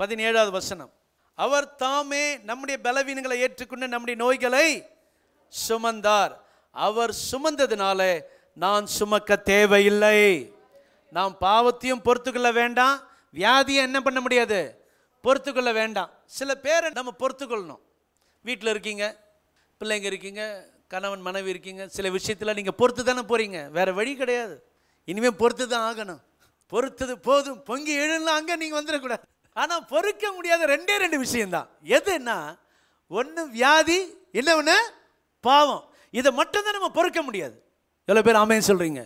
பதினேழாவது வசனம் அவர் தாமே நம்முடைய பலவீனங்களை ஏற்றுக்கொண்டு நம்முடைய நோய்களை சுமந்தார் அவர் சுமந்ததுனால நான் சுமக்க தேவையில்லை நாம் பாவத்தையும் பொறுத்துக்கொள்ள வேண்டாம் வியாதியை என்ன பண்ண முடியாது பொறுத்துக்கொள்ள வேண்டாம் சில பேரை நம்ம பொறுத்துக்கொள்ளணும் வீட்டில் இருக்கீங்க பிள்ளைங்க இருக்கீங்க கணவன் மனைவி இருக்கீங்க சில விஷயத்தில் நீங்கள் பொறுத்து தானே போகிறீங்க வேறு வழி கிடையாது இனிமேல் பொறுத்து தான் ஆகணும் பொறுத்தது போதும் பொங்கி எழுன்னா அங்கே நீங்கள் வந்துடக்கூடாது ஆனால் பொறுக்க முடியாத ரெண்டே ரெண்டு விஷயம்தான் எதுன்னா ஒன்று வியாதி இல்லை ஒன்று பாவம் இதை மட்டும்தான் நம்ம பொறுக்க முடியாது எவ்வளோ பேர் ஆமையும் சொல்கிறீங்க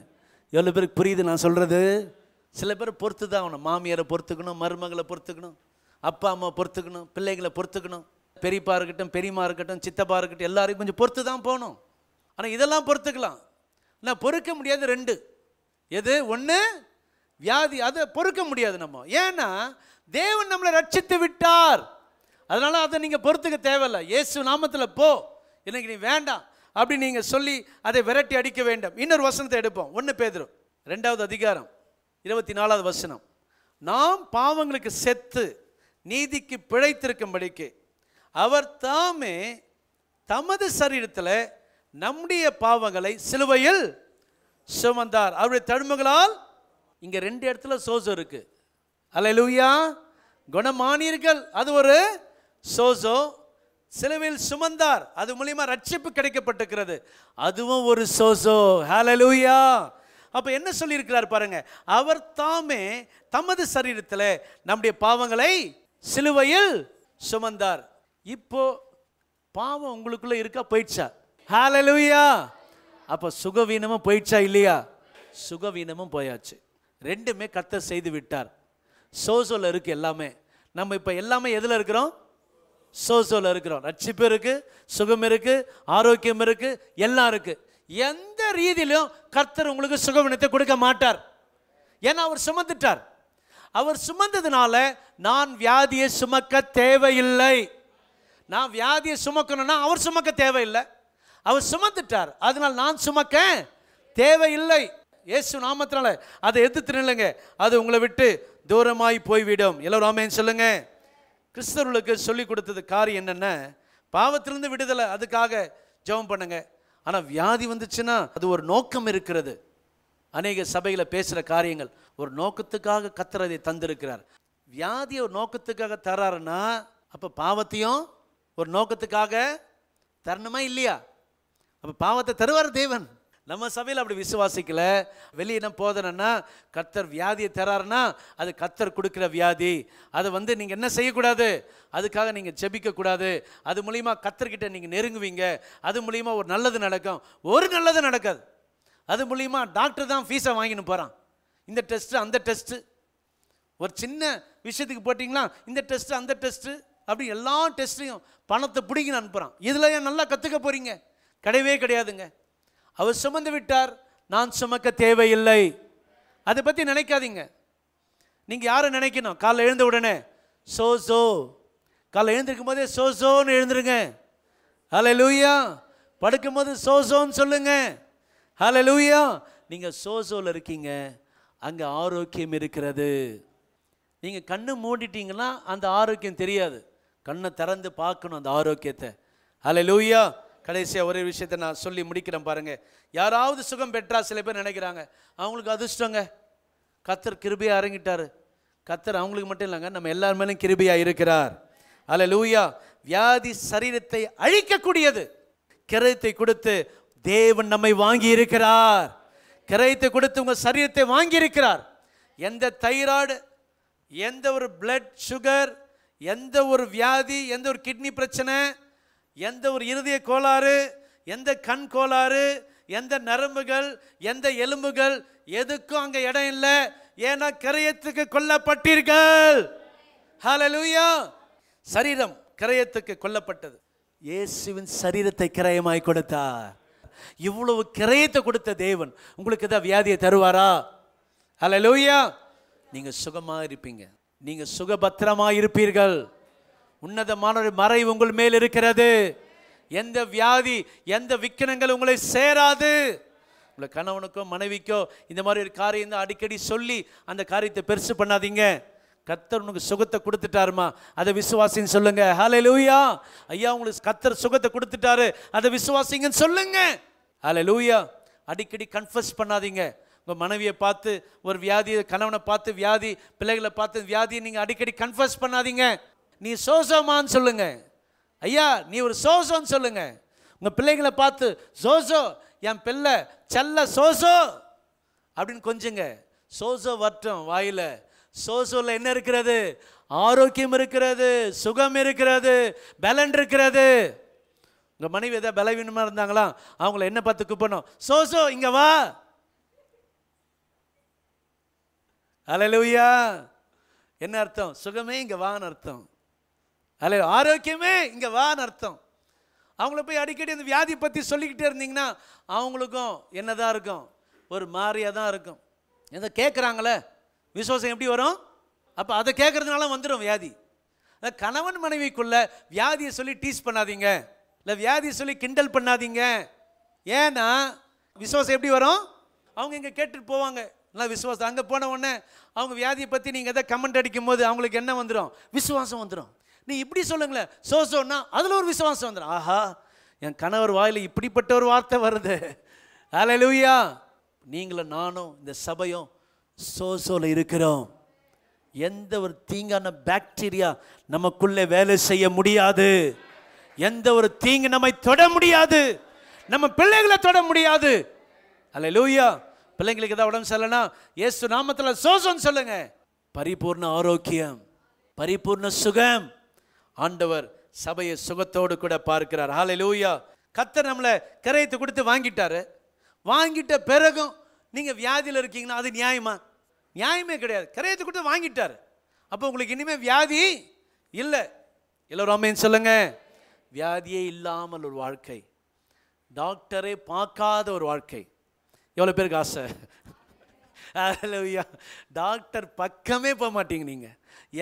எவ்வளோ பேருக்கு புரியுது நான் சொல்கிறது சில பேர் பொறுத்து தான் ஆகணும் மாமியாரை பொறுத்துக்கணும் மருமகளை பொறுத்துக்கணும் அப்பா அம்மா பொறுத்துக்கணும் பிள்ளைகளை பொறுத்துக்கணும் பெரியப்பா இருக்கட்டும் பெரியம்மா இருக்கட்டும் சித்தப்பா இருக்கட்டும் எல்லாரையும் கொஞ்சம் பொறுத்து தான் போகணும் ஆனால் இதெல்லாம் பொறுத்துக்கலாம் நான் பொறுக்க முடியாது ரெண்டு எது ஒன்று வியாதி அதை பொறுக்க முடியாது நம்ம ஏன்னா தேவன் நம்மளை ரட்சித்து விட்டார் அதனால் அதை நீங்கள் பொறுத்துக்க தேவையில்லை இயேசு நாமத்தில் போ இன்னைக்கு நீ வேண்டாம் அப்படி நீங்கள் சொல்லி அதை விரட்டி அடிக்க வேண்டும் இன்னொரு வசனத்தை எடுப்போம் ஒன்று பேதரும் ரெண்டாவது அதிகாரம் இருபத்தி நாலாவது வசனம் நாம் பாவங்களுக்கு செத்து நீதிக்கு பிழைத்திருக்கும்படிக்கு அவர் தாமே தமது சரீரத்தில் நம்முடைய பாவங்களை சிலுவையில் சுமந்தார் அவருடைய தழும்புகளால் இங்கே ரெண்டு இடத்துல சோசோ இருக்குது அலையலூயா குணமானியர்கள் அது ஒரு சோசோ சிலுவையில் சுமந்தார் அது மூலியமா ரட்சிப்பு கிடைக்கப்பட்டிருக்கிறது அதுவும் ஒரு சோசோ ஹலலூயா அப்போ என்ன சொல்லியிருக்கிறார் பாருங்க அவர் தாமே தமது சரீரத்தில் நம்முடைய பாவங்களை சிலுவையில் சுமந்தார் இப்போ பாவம் உங்களுக்குள்ளே இருக்கா போயிடுச்சா ஹாலலுயா அப்போ சுகவீனமும் போயிடுச்சா இல்லையா சுகவீனமும் போயாச்சு ரெண்டுமே கத்த செய்து விட்டார் சோசோவில் இருக்கு எல்லாமே நம்ம இப்போ எல்லாமே எதில் இருக்கிறோம் சோசோவில் இருக்கிறோம் ரட்சிப்பு இருக்குது சுகம் இருக்குது ஆரோக்கியம் இருக்குது எல்லாம் இருக்குது எந்த ரீதியிலும் கர்த்தர் உங்களுக்கு சுகவினத்தை கொடுக்க மாட்டார் ஏன்னா அவர் சுமந்துட்டார் அவர் சுமந்ததுனால நான் வியாதியை சுமக்க தேவையில்லை நான் வியாதியை சுமக்கணும்னா அவர் சுமக்க தேவையில்லை அவர் சுமந்துட்டார் அதனால் நான் சுமக்க தேவையில்லை இயேசு நாமத்தினால அதை எடுத்து நில்லுங்க அது உங்களை விட்டு தூரமாய் போய்விடும் எல்லோரும் ஆமேன்னு சொல்லுங்கள் கிறிஸ்தவர்களுக்கு சொல்லிக் கொடுத்தது காரியம் என்னென்ன பாவத்திலிருந்து விடுதலை அதுக்காக ஜெபம் பண்ணுங்க ஆனால் வியாதி வந்துச்சுன்னா அது ஒரு நோக்கம் இருக்கிறது அநேக சபையில் பேசுகிற காரியங்கள் ஒரு நோக்கத்துக்காக கத்துறதை தந்திருக்கிறார் வியாதியை ஒரு நோக்கத்துக்காக தராருன்னா அப்போ பாவத்தையும் ஒரு நோக்கத்துக்காக தரணுமா இல்லையா அப்போ பாவத்தை தருவார் தேவன் நம்ம சபையில் அப்படி விசுவாசிக்கல வெளியின போதனைன்னா கத்தர் வியாதியை தராருன்னா அது கத்தர் கொடுக்குற வியாதி அதை வந்து நீங்கள் என்ன செய்யக்கூடாது அதுக்காக நீங்கள் ஜெபிக்கக்கூடாது அது மூலிமா கத்தர்கிட்ட நீங்கள் நெருங்குவீங்க அது மூலிமா ஒரு நல்லது நடக்கும் ஒரு நல்லது நடக்காது அது மூலிமா டாக்டர் தான் ஃபீஸை வாங்கின்னு போகிறான் இந்த டெஸ்ட்டு அந்த டெஸ்ட்டு ஒரு சின்ன விஷயத்துக்கு போட்டிங்களா இந்த டெஸ்ட்டு அந்த டெஸ்ட்டு அப்படி எல்லா டெஸ்ட்டையும் பணத்தை பிடிங்கன்னு அனுப்புகிறான் இதில் ஏன் நல்லா கற்றுக்க போகிறீங்க கிடையவே கிடையாதுங்க அவர் சுமந்து விட்டார் நான் சுமக்க தேவையில்லை அதை பற்றி நினைக்காதீங்க நீங்கள் யாரை நினைக்கணும் காலைல எழுந்த உடனே சோ சோ காலைல எழுந்திருக்கும் போதே சோ சோன்னு எழுந்துருங்க ஹலை லூயா படுக்கும் போது சோ சோன்னு சொல்லுங்க ஹலை லூயா நீங்கள் சோ சோவில் இருக்கீங்க அங்கே ஆரோக்கியம் இருக்கிறது நீங்கள் கண்ணு மூடிட்டீங்கன்னா அந்த ஆரோக்கியம் தெரியாது கண்ணை திறந்து பார்க்கணும் அந்த ஆரோக்கியத்தை ஹலை லூயா கடைசியாக ஒரே விஷயத்தை நான் சொல்லி முடிக்கிறேன் பாருங்கள் யாராவது சுகம் பெற்றா சில பேர் நினைக்கிறாங்க அவங்களுக்கு அதிர்ஷ்டங்க கத்தர் கிருபையாக இறங்கிட்டார் கத்தர் அவங்களுக்கு மட்டும் இல்லைங்க நம்ம எல்லார் மேலும் கிருபையாக இருக்கிறார் அல்ல லூயா வியாதி சரீரத்தை அழிக்கக்கூடியது கிரயத்தை கொடுத்து தேவன் நம்மை வாங்கி இருக்கிறார் கிரயத்தை கொடுத்து உங்கள் சரீரத்தை வாங்கி இருக்கிறார் எந்த தைராய்டு எந்த ஒரு பிளட் சுகர் எந்த ஒரு வியாதி எந்த ஒரு கிட்னி பிரச்சனை எந்த ஒரு இருதய கோளாறு எந்த கண் கோளாறு எந்த நரம்புகள் எந்த எலும்புகள் எதுக்கும் அங்கே இடம் இல்லை ஏன்னா கிரயத்துக்கு கொல்லப்பட்டீர்கள் ஹலலூயா சரீரம் கிரயத்துக்கு கொல்லப்பட்டது இயேசுவின் சரீரத்தை கிரயமாய் கொடுத்தார் இவ்வளவு கிரயத்தை கொடுத்த தேவன் உங்களுக்கு ஏதாவது வியாதியை தருவாரா ஹலலூயா நீங்கள் சுகமாக இருப்பீங்க நீங்கள் சுகபத்திரமாக இருப்பீர்கள் உன்னதமான மறை உங்கள் மேல் இருக்கிறது எந்த வியாதி எந்த விக்கனங்கள் உங்களை சேராது உங்களை கணவனுக்கோ மனைவிக்கோ இந்த மாதிரி ஒரு காரியம் தான் அடிக்கடி சொல்லி அந்த காரியத்தை பெருசு பண்ணாதீங்க கத்தர் உனக்கு சுகத்தை கொடுத்துட்டாருமா அதை விசுவாசின்னு சொல்லுங்க ஹாலே லூயா ஐயா உங்களுக்கு கத்தர் சுகத்தை கொடுத்துட்டாரு அதை விசுவாசிங்கன்னு சொல்லுங்க ஹாலே லூயா அடிக்கடி கன்ஃபர்ஸ் பண்ணாதீங்க உங்கள் மனைவியை பார்த்து ஒரு வியாதியை கணவனை பார்த்து வியாதி பிள்ளைகளை பார்த்து வியாதியை நீங்கள் அடிக்கடி கன்ஃபர்ஸ் பண்ணாதீங்க நீ சோசோமான்னு சொல்லுங்க ஐயா நீ ஒரு சோசோன்னு சொல்லுங்க உங்கள் பிள்ளைங்களை பார்த்து சோசோ என் பிள்ளை செல்ல சோசோ அப்படின்னு கொஞ்சங்க சோசோ வட்டம் வாயில் சோசோவில் என்ன இருக்கிறது ஆரோக்கியம் இருக்கிறது சுகம் இருக்கிறது பலன் இருக்கிறது உங்கள் மனைவி எதாவது பலவீனமாக இருந்தாங்களா அவங்கள என்ன பார்த்து கூப்பிடணும் சோசோ இங்கே வா அலையா என்ன அர்த்தம் சுகமே இங்கே வான்னு அர்த்தம் அல்ல ஆரோக்கியமே இங்கே வான்னு அர்த்தம் அவங்கள போய் அடிக்கடி அந்த வியாதி பற்றி சொல்லிக்கிட்டே இருந்தீங்கன்னா அவங்களுக்கும் என்ன தான் இருக்கும் ஒரு மாறியாக தான் இருக்கும் எந்த கேட்குறாங்களே விசுவாசம் எப்படி வரும் அப்போ அதை கேட்குறதுனால வந்துடும் வியாதி கணவன் மனைவிக்குள்ளே வியாதியை சொல்லி டீஸ் பண்ணாதீங்க இல்லை வியாதியை சொல்லி கிண்டல் பண்ணாதீங்க ஏன்னா விசுவாசம் எப்படி வரும் அவங்க இங்கே கேட்டுட்டு போவாங்க நல்லா விசுவாசம் அங்கே போன உடனே அவங்க வியாதியை பற்றி நீங்கள் எதாவது கமெண்ட் அடிக்கும் போது அவங்களுக்கு என்ன வந்துடும் விசுவாசம் வந்துடும் நீ இப்படி சொல்லுங்களேன் சோ சோன்னா அதில் ஒரு விசுவாசம் வந்துடும் ஆஹா என் கணவர் வாயில் இப்படிப்பட்ட ஒரு வார்த்தை வருது அலை லூயா நீங்களும் நானும் இந்த சபையும் சோசோவில் இருக்கிறோம் எந்த ஒரு தீங்கான பாக்டீரியா நமக்குள்ளே வேலை செய்ய முடியாது எந்த ஒரு தீங்கு நம்மை தொட முடியாது நம்ம பிள்ளைகளை தொட முடியாது அல்ல லூயா பிள்ளைங்களுக்கு ஏதாவது உடம்பு சரியில்லைனா ஏசு நாமத்தில் சோசோன்னு சொல்லுங்க பரிபூர்ண ஆரோக்கியம் பரிபூர்ண சுகம் ஆண்டவர் சபையை சுகத்தோடு கூட பார்க்கிறார் ஹாலை லூயா கத்தர் நம்மளை கரையத்தை கொடுத்து வாங்கிட்டாரு வாங்கிட்ட பிறகும் நீங்கள் வியாதியில் இருக்கீங்கன்னா அது நியாயமா நியாயமே கிடையாது கரையத்தை கொடுத்து வாங்கிட்டாரு அப்போ உங்களுக்கு இனிமேல் வியாதி இல்லை எல்லோரும் அம்மையும் சொல்லுங்க வியாதியே இல்லாமல் ஒரு வாழ்க்கை டாக்டரே பார்க்காத ஒரு வாழ்க்கை எவ்வளோ பேருக்கு ஆசை டாக்டர் பக்கமே போக மாட்டீங்க நீங்கள்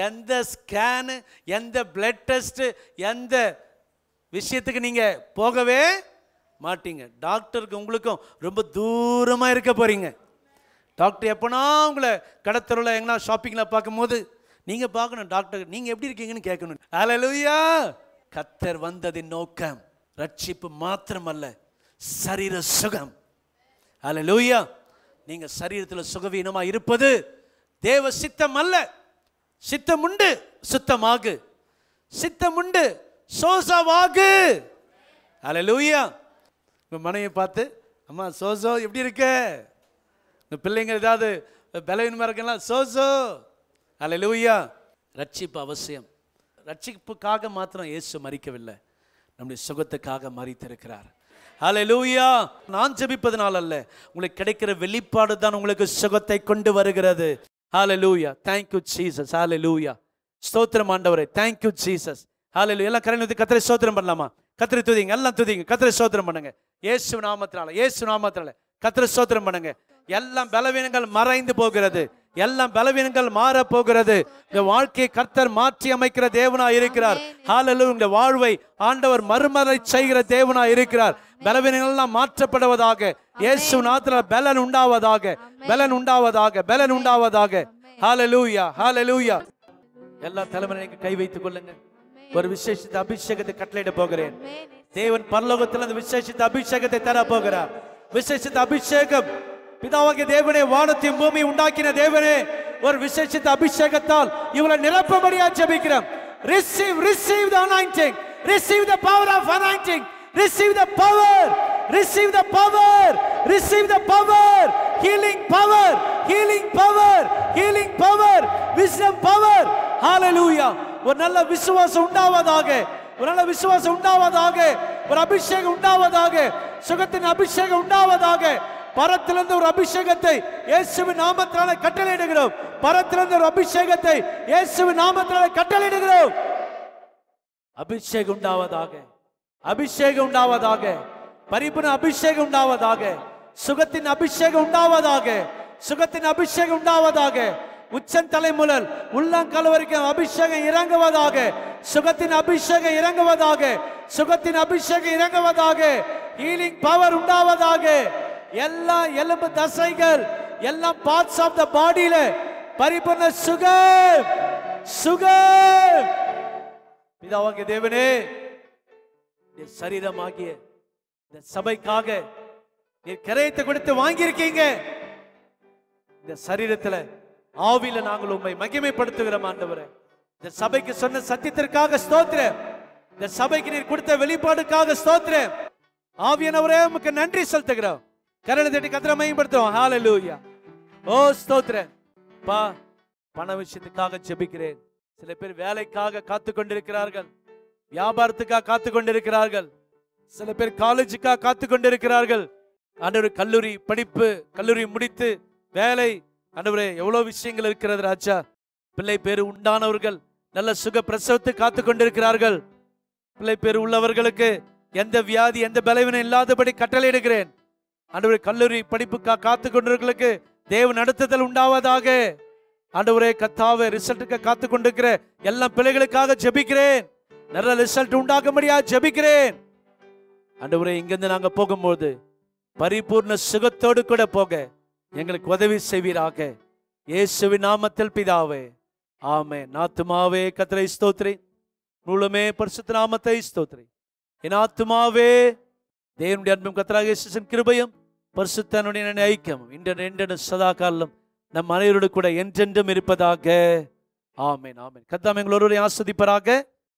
எந்த ஸ்கேனு எந்த பிளட் டெஸ்ட்டு எந்த விஷயத்துக்கு நீங்கள் போகவே மாட்டீங்க டாக்டருக்கு உங்களுக்கும் ரொம்ப தூரமாக இருக்க போகிறீங்க டாக்டர் எப்போனா உங்களை கடத்தருவில் எங்கன்னா ஷாப்பிங்கில் பார்க்கும்போது நீங்கள் பார்க்கணும் டாக்டர் நீங்கள் எப்படி இருக்கீங்கன்னு கேட்கணும் லூயா கத்தர் வந்ததின் நோக்கம் ரட்சிப்பு மாத்திரமல்ல சரீர சுகம் லூயா நீங்கள் சரீரத்தில் சுகவீனமாக இருப்பது தேவ சித்தம் அல்ல சித்தமுண்டு சுத்தமாகு சித்தமுண்டு சோசாவாகு அல லூயா உங்கள் மனைவி பார்த்து அம்மா சோசோ எப்படி இருக்க இந்த பிள்ளைங்க ஏதாவது பலவீனமாக இருக்கலாம் சோசோ அல்ல லூயா ரட்சிப்பு அவசியம் ரட்சிப்புக்காக மாத்திரம் இயேசு மறிக்கவில்லை நம்முடைய சுகத்துக்காக மறித்திருக்கிறார் ஹலே லூயா நான் ஜெபிப்பதனால் அல்ல உங்களுக்கு கிடைக்கிற வெளிப்பாடு தான் உங்களுக்கு சுகத்தை கொண்டு வருகிறது ஹாலலூயா தேங்க்யூ ஜீசஸ் ஹாலலூயா ஸ்தோத்திரம் ஆண்டவரே தேங்க்யூ ஜீசஸ் லூ எல்லாம் வந்து கத்திரை ஸ்தோத்திரம் பண்ணலாமா கத்திரை துதிங்க எல்லாம் துதிங்க கத்திரை ஸ்தோத்திரம் பண்ணுங்க ஏசு நாமத்தினால ஏசு நாமத்தினால கத்திரை ஸ்தோத்திரம் பண்ணுங்க எல்லாம் பலவீனங்கள் மறைந்து போகிறது எல்லாம் பலவீனங்கள் மாற போகிறது இந்த வாழ்க்கையை கர்த்தர் மாற்றி அமைக்கிற தேவனா இருக்கிறார் ஹாலலு இந்த வாழ்வை ஆண்டவர் மறுமலை செய்கிற தேவனா இருக்கிறார் பலவீனங்கள் எல்லாம் மாற்றப்படுவதாக இயேசு நாத்துல பலன் உண்டாவதாக பலன் உண்டாவதாக பலன் உண்டாவதாக ஹாலலூயா ஹாலலூயா எல்லா தலைமுறைக்கு கை வைத்துக் கொள்ளுங்க ஒரு விசேஷித்த அபிஷேகத்தை கட்டளையிட போகிறேன் தேவன் பரலோகத்தில் அந்த விசேஷத்தை அபிஷேகத்தை தர போகிறார் விசேஷத்தை அபிஷேகம் பிதாவாகிய தேவனே வானத்தையும் பூமி உண்டாக்கின தேவனே ஒரு விசேஷித்த அபிஷேகத்தால் இவளை நிரப்பும்படியா ஜபிக்கிறோம் receive receive the anointing receive the power of anointing receive the power receive the power receive the power healing power healing power healing power wisdom power ஹalleluya ஒரு நல்ல விசுவாசம் உண்டாவதாக ஒரு நல்ல விசுவாசம் உண்டாவதாக ஒரு அபிஷேகம் உண்டாவதாக சுகத்தின் அபிஷேகம் உண்டாவதாக பரத்திலிருந்து ஒரு அபிஷேகத்தை இயேசுவின் நாமத்தினால கட்டளையிடுகிறோம் பரத்திலிருந்து ஒரு அபிஷேகத்தை இயேசுவின் நாமத்தினால கட்டளையிடுகிறோம் அபிஷேகம் உண்டாவதாக அபிஷேகம் உண்டாவதாக பரிபுண அபிஷேகம் உண்டாவதாக சுகத்தின் அபிஷேகம் உண்டாவதாக சுகத்தின் அபிஷேகம் உண்டாவதாக உச்சன் தலைமுதல் உள்ளங்கால் அபிஷேகம் இறங்குவதாக சுகத்தின் அபிஷேகம் இறங்குவதாக சுகத்தின் அபிஷேகம் இறங்குவதாக ஹீலிங் பவர் உண்டாவதாக எல்லா எலும்பு தசைகள் எல்லா பார்ட்ஸ் ஆஃப் த பாடியில பரிபூர்ண சுகம் சுகம் பிதாவாகிய தேவனே சரீரமாகிய இந்த சபைக்காக நீர் கிரயத்தை கொடுத்து வாங்கியிருக்கீங்க இந்த சரீரத்தில் ஆவில நாங்கள் உண்மை மகிமைப்படுத்துகிறோம் ஆண்டவரை இந்த சபைக்கு சொன்ன சத்தியத்திற்காக ஸ்தோத்திர இந்த சபைக்கு நீர் கொடுத்த வெளிப்பாடுக்காக ஸ்தோத்திர ஆவியனவரே உமக்கு நன்றி செலுத்துகிறோம் கரலை தட்டி கத்திர மையப்படுத்துவோம் ஹாலலூயா ஓ ஸ்தோத்ர பா பண விஷயத்துக்காக ஜெபிக்கிறேன் சில பேர் வேலைக்காக காத்து கொண்டிருக்கிறார்கள் வியாபாரத்துக்காக காத்து கொண்டிருக்கிறார்கள் சில பேர் காலேஜுக்காக காத்து கொண்டிருக்கிறார்கள் ஆண்டவர் கல்லூரி படிப்பு கல்லூரி முடித்து வேலை ஆண்டவரே எவ்வளோ விஷயங்கள் இருக்கிறது ராஜா பிள்ளை பேர் உண்டானவர்கள் நல்ல சுக பிரசவத்தை காத்து கொண்டிருக்கிறார்கள் பிள்ளை பேர் உள்ளவர்களுக்கு எந்த வியாதி எந்த பலவீனம் இல்லாதபடி கட்டளையிடுகிறேன் அன்றுவரே கல்லூரி படிப்புக்கா காத்து கொண்டிருக்கிறவங்களுக்கு தேவ நடத்துதல் உண்டாவதாக அன்றுவரே கத்தாவ ரிசல்ட்டுக்கு காத்து கொண்டிருக்கிற எல்லா பிள்ளைகளுக்காக ஜபிக்கிறேன் நல்ல ரிசல்ட் முடியாது ஜபிக்கிறேன் அன்றுவரே இங்கிருந்து நாங்க போகும்போது பரிபூர்ண சுகத்தோடு கூட போக எங்களுக்கு உதவி செய்வீராக இயேசுவி நாமத்தில் பிதாவே ஆமே நாத்துமாவே கத்திரை ஸ்தோத்ரி முழுமே பரிசுத்த நாமத்தை ஸ்தோத்ரி என் ஆத்துமாவே தேவனுடைய அன்பும் கத்திராக இயேசுசின் கிருபையும் பரிசுத்தனுடைய ஐக்கியம் இன்று சதா காலம் நம் அனைவரோடு கூட என்றென்றும் இருப்பதாக ஆமேன் ஆமேன் கத்தாம் எங்களோடு ஆஸ்வதிப்பராக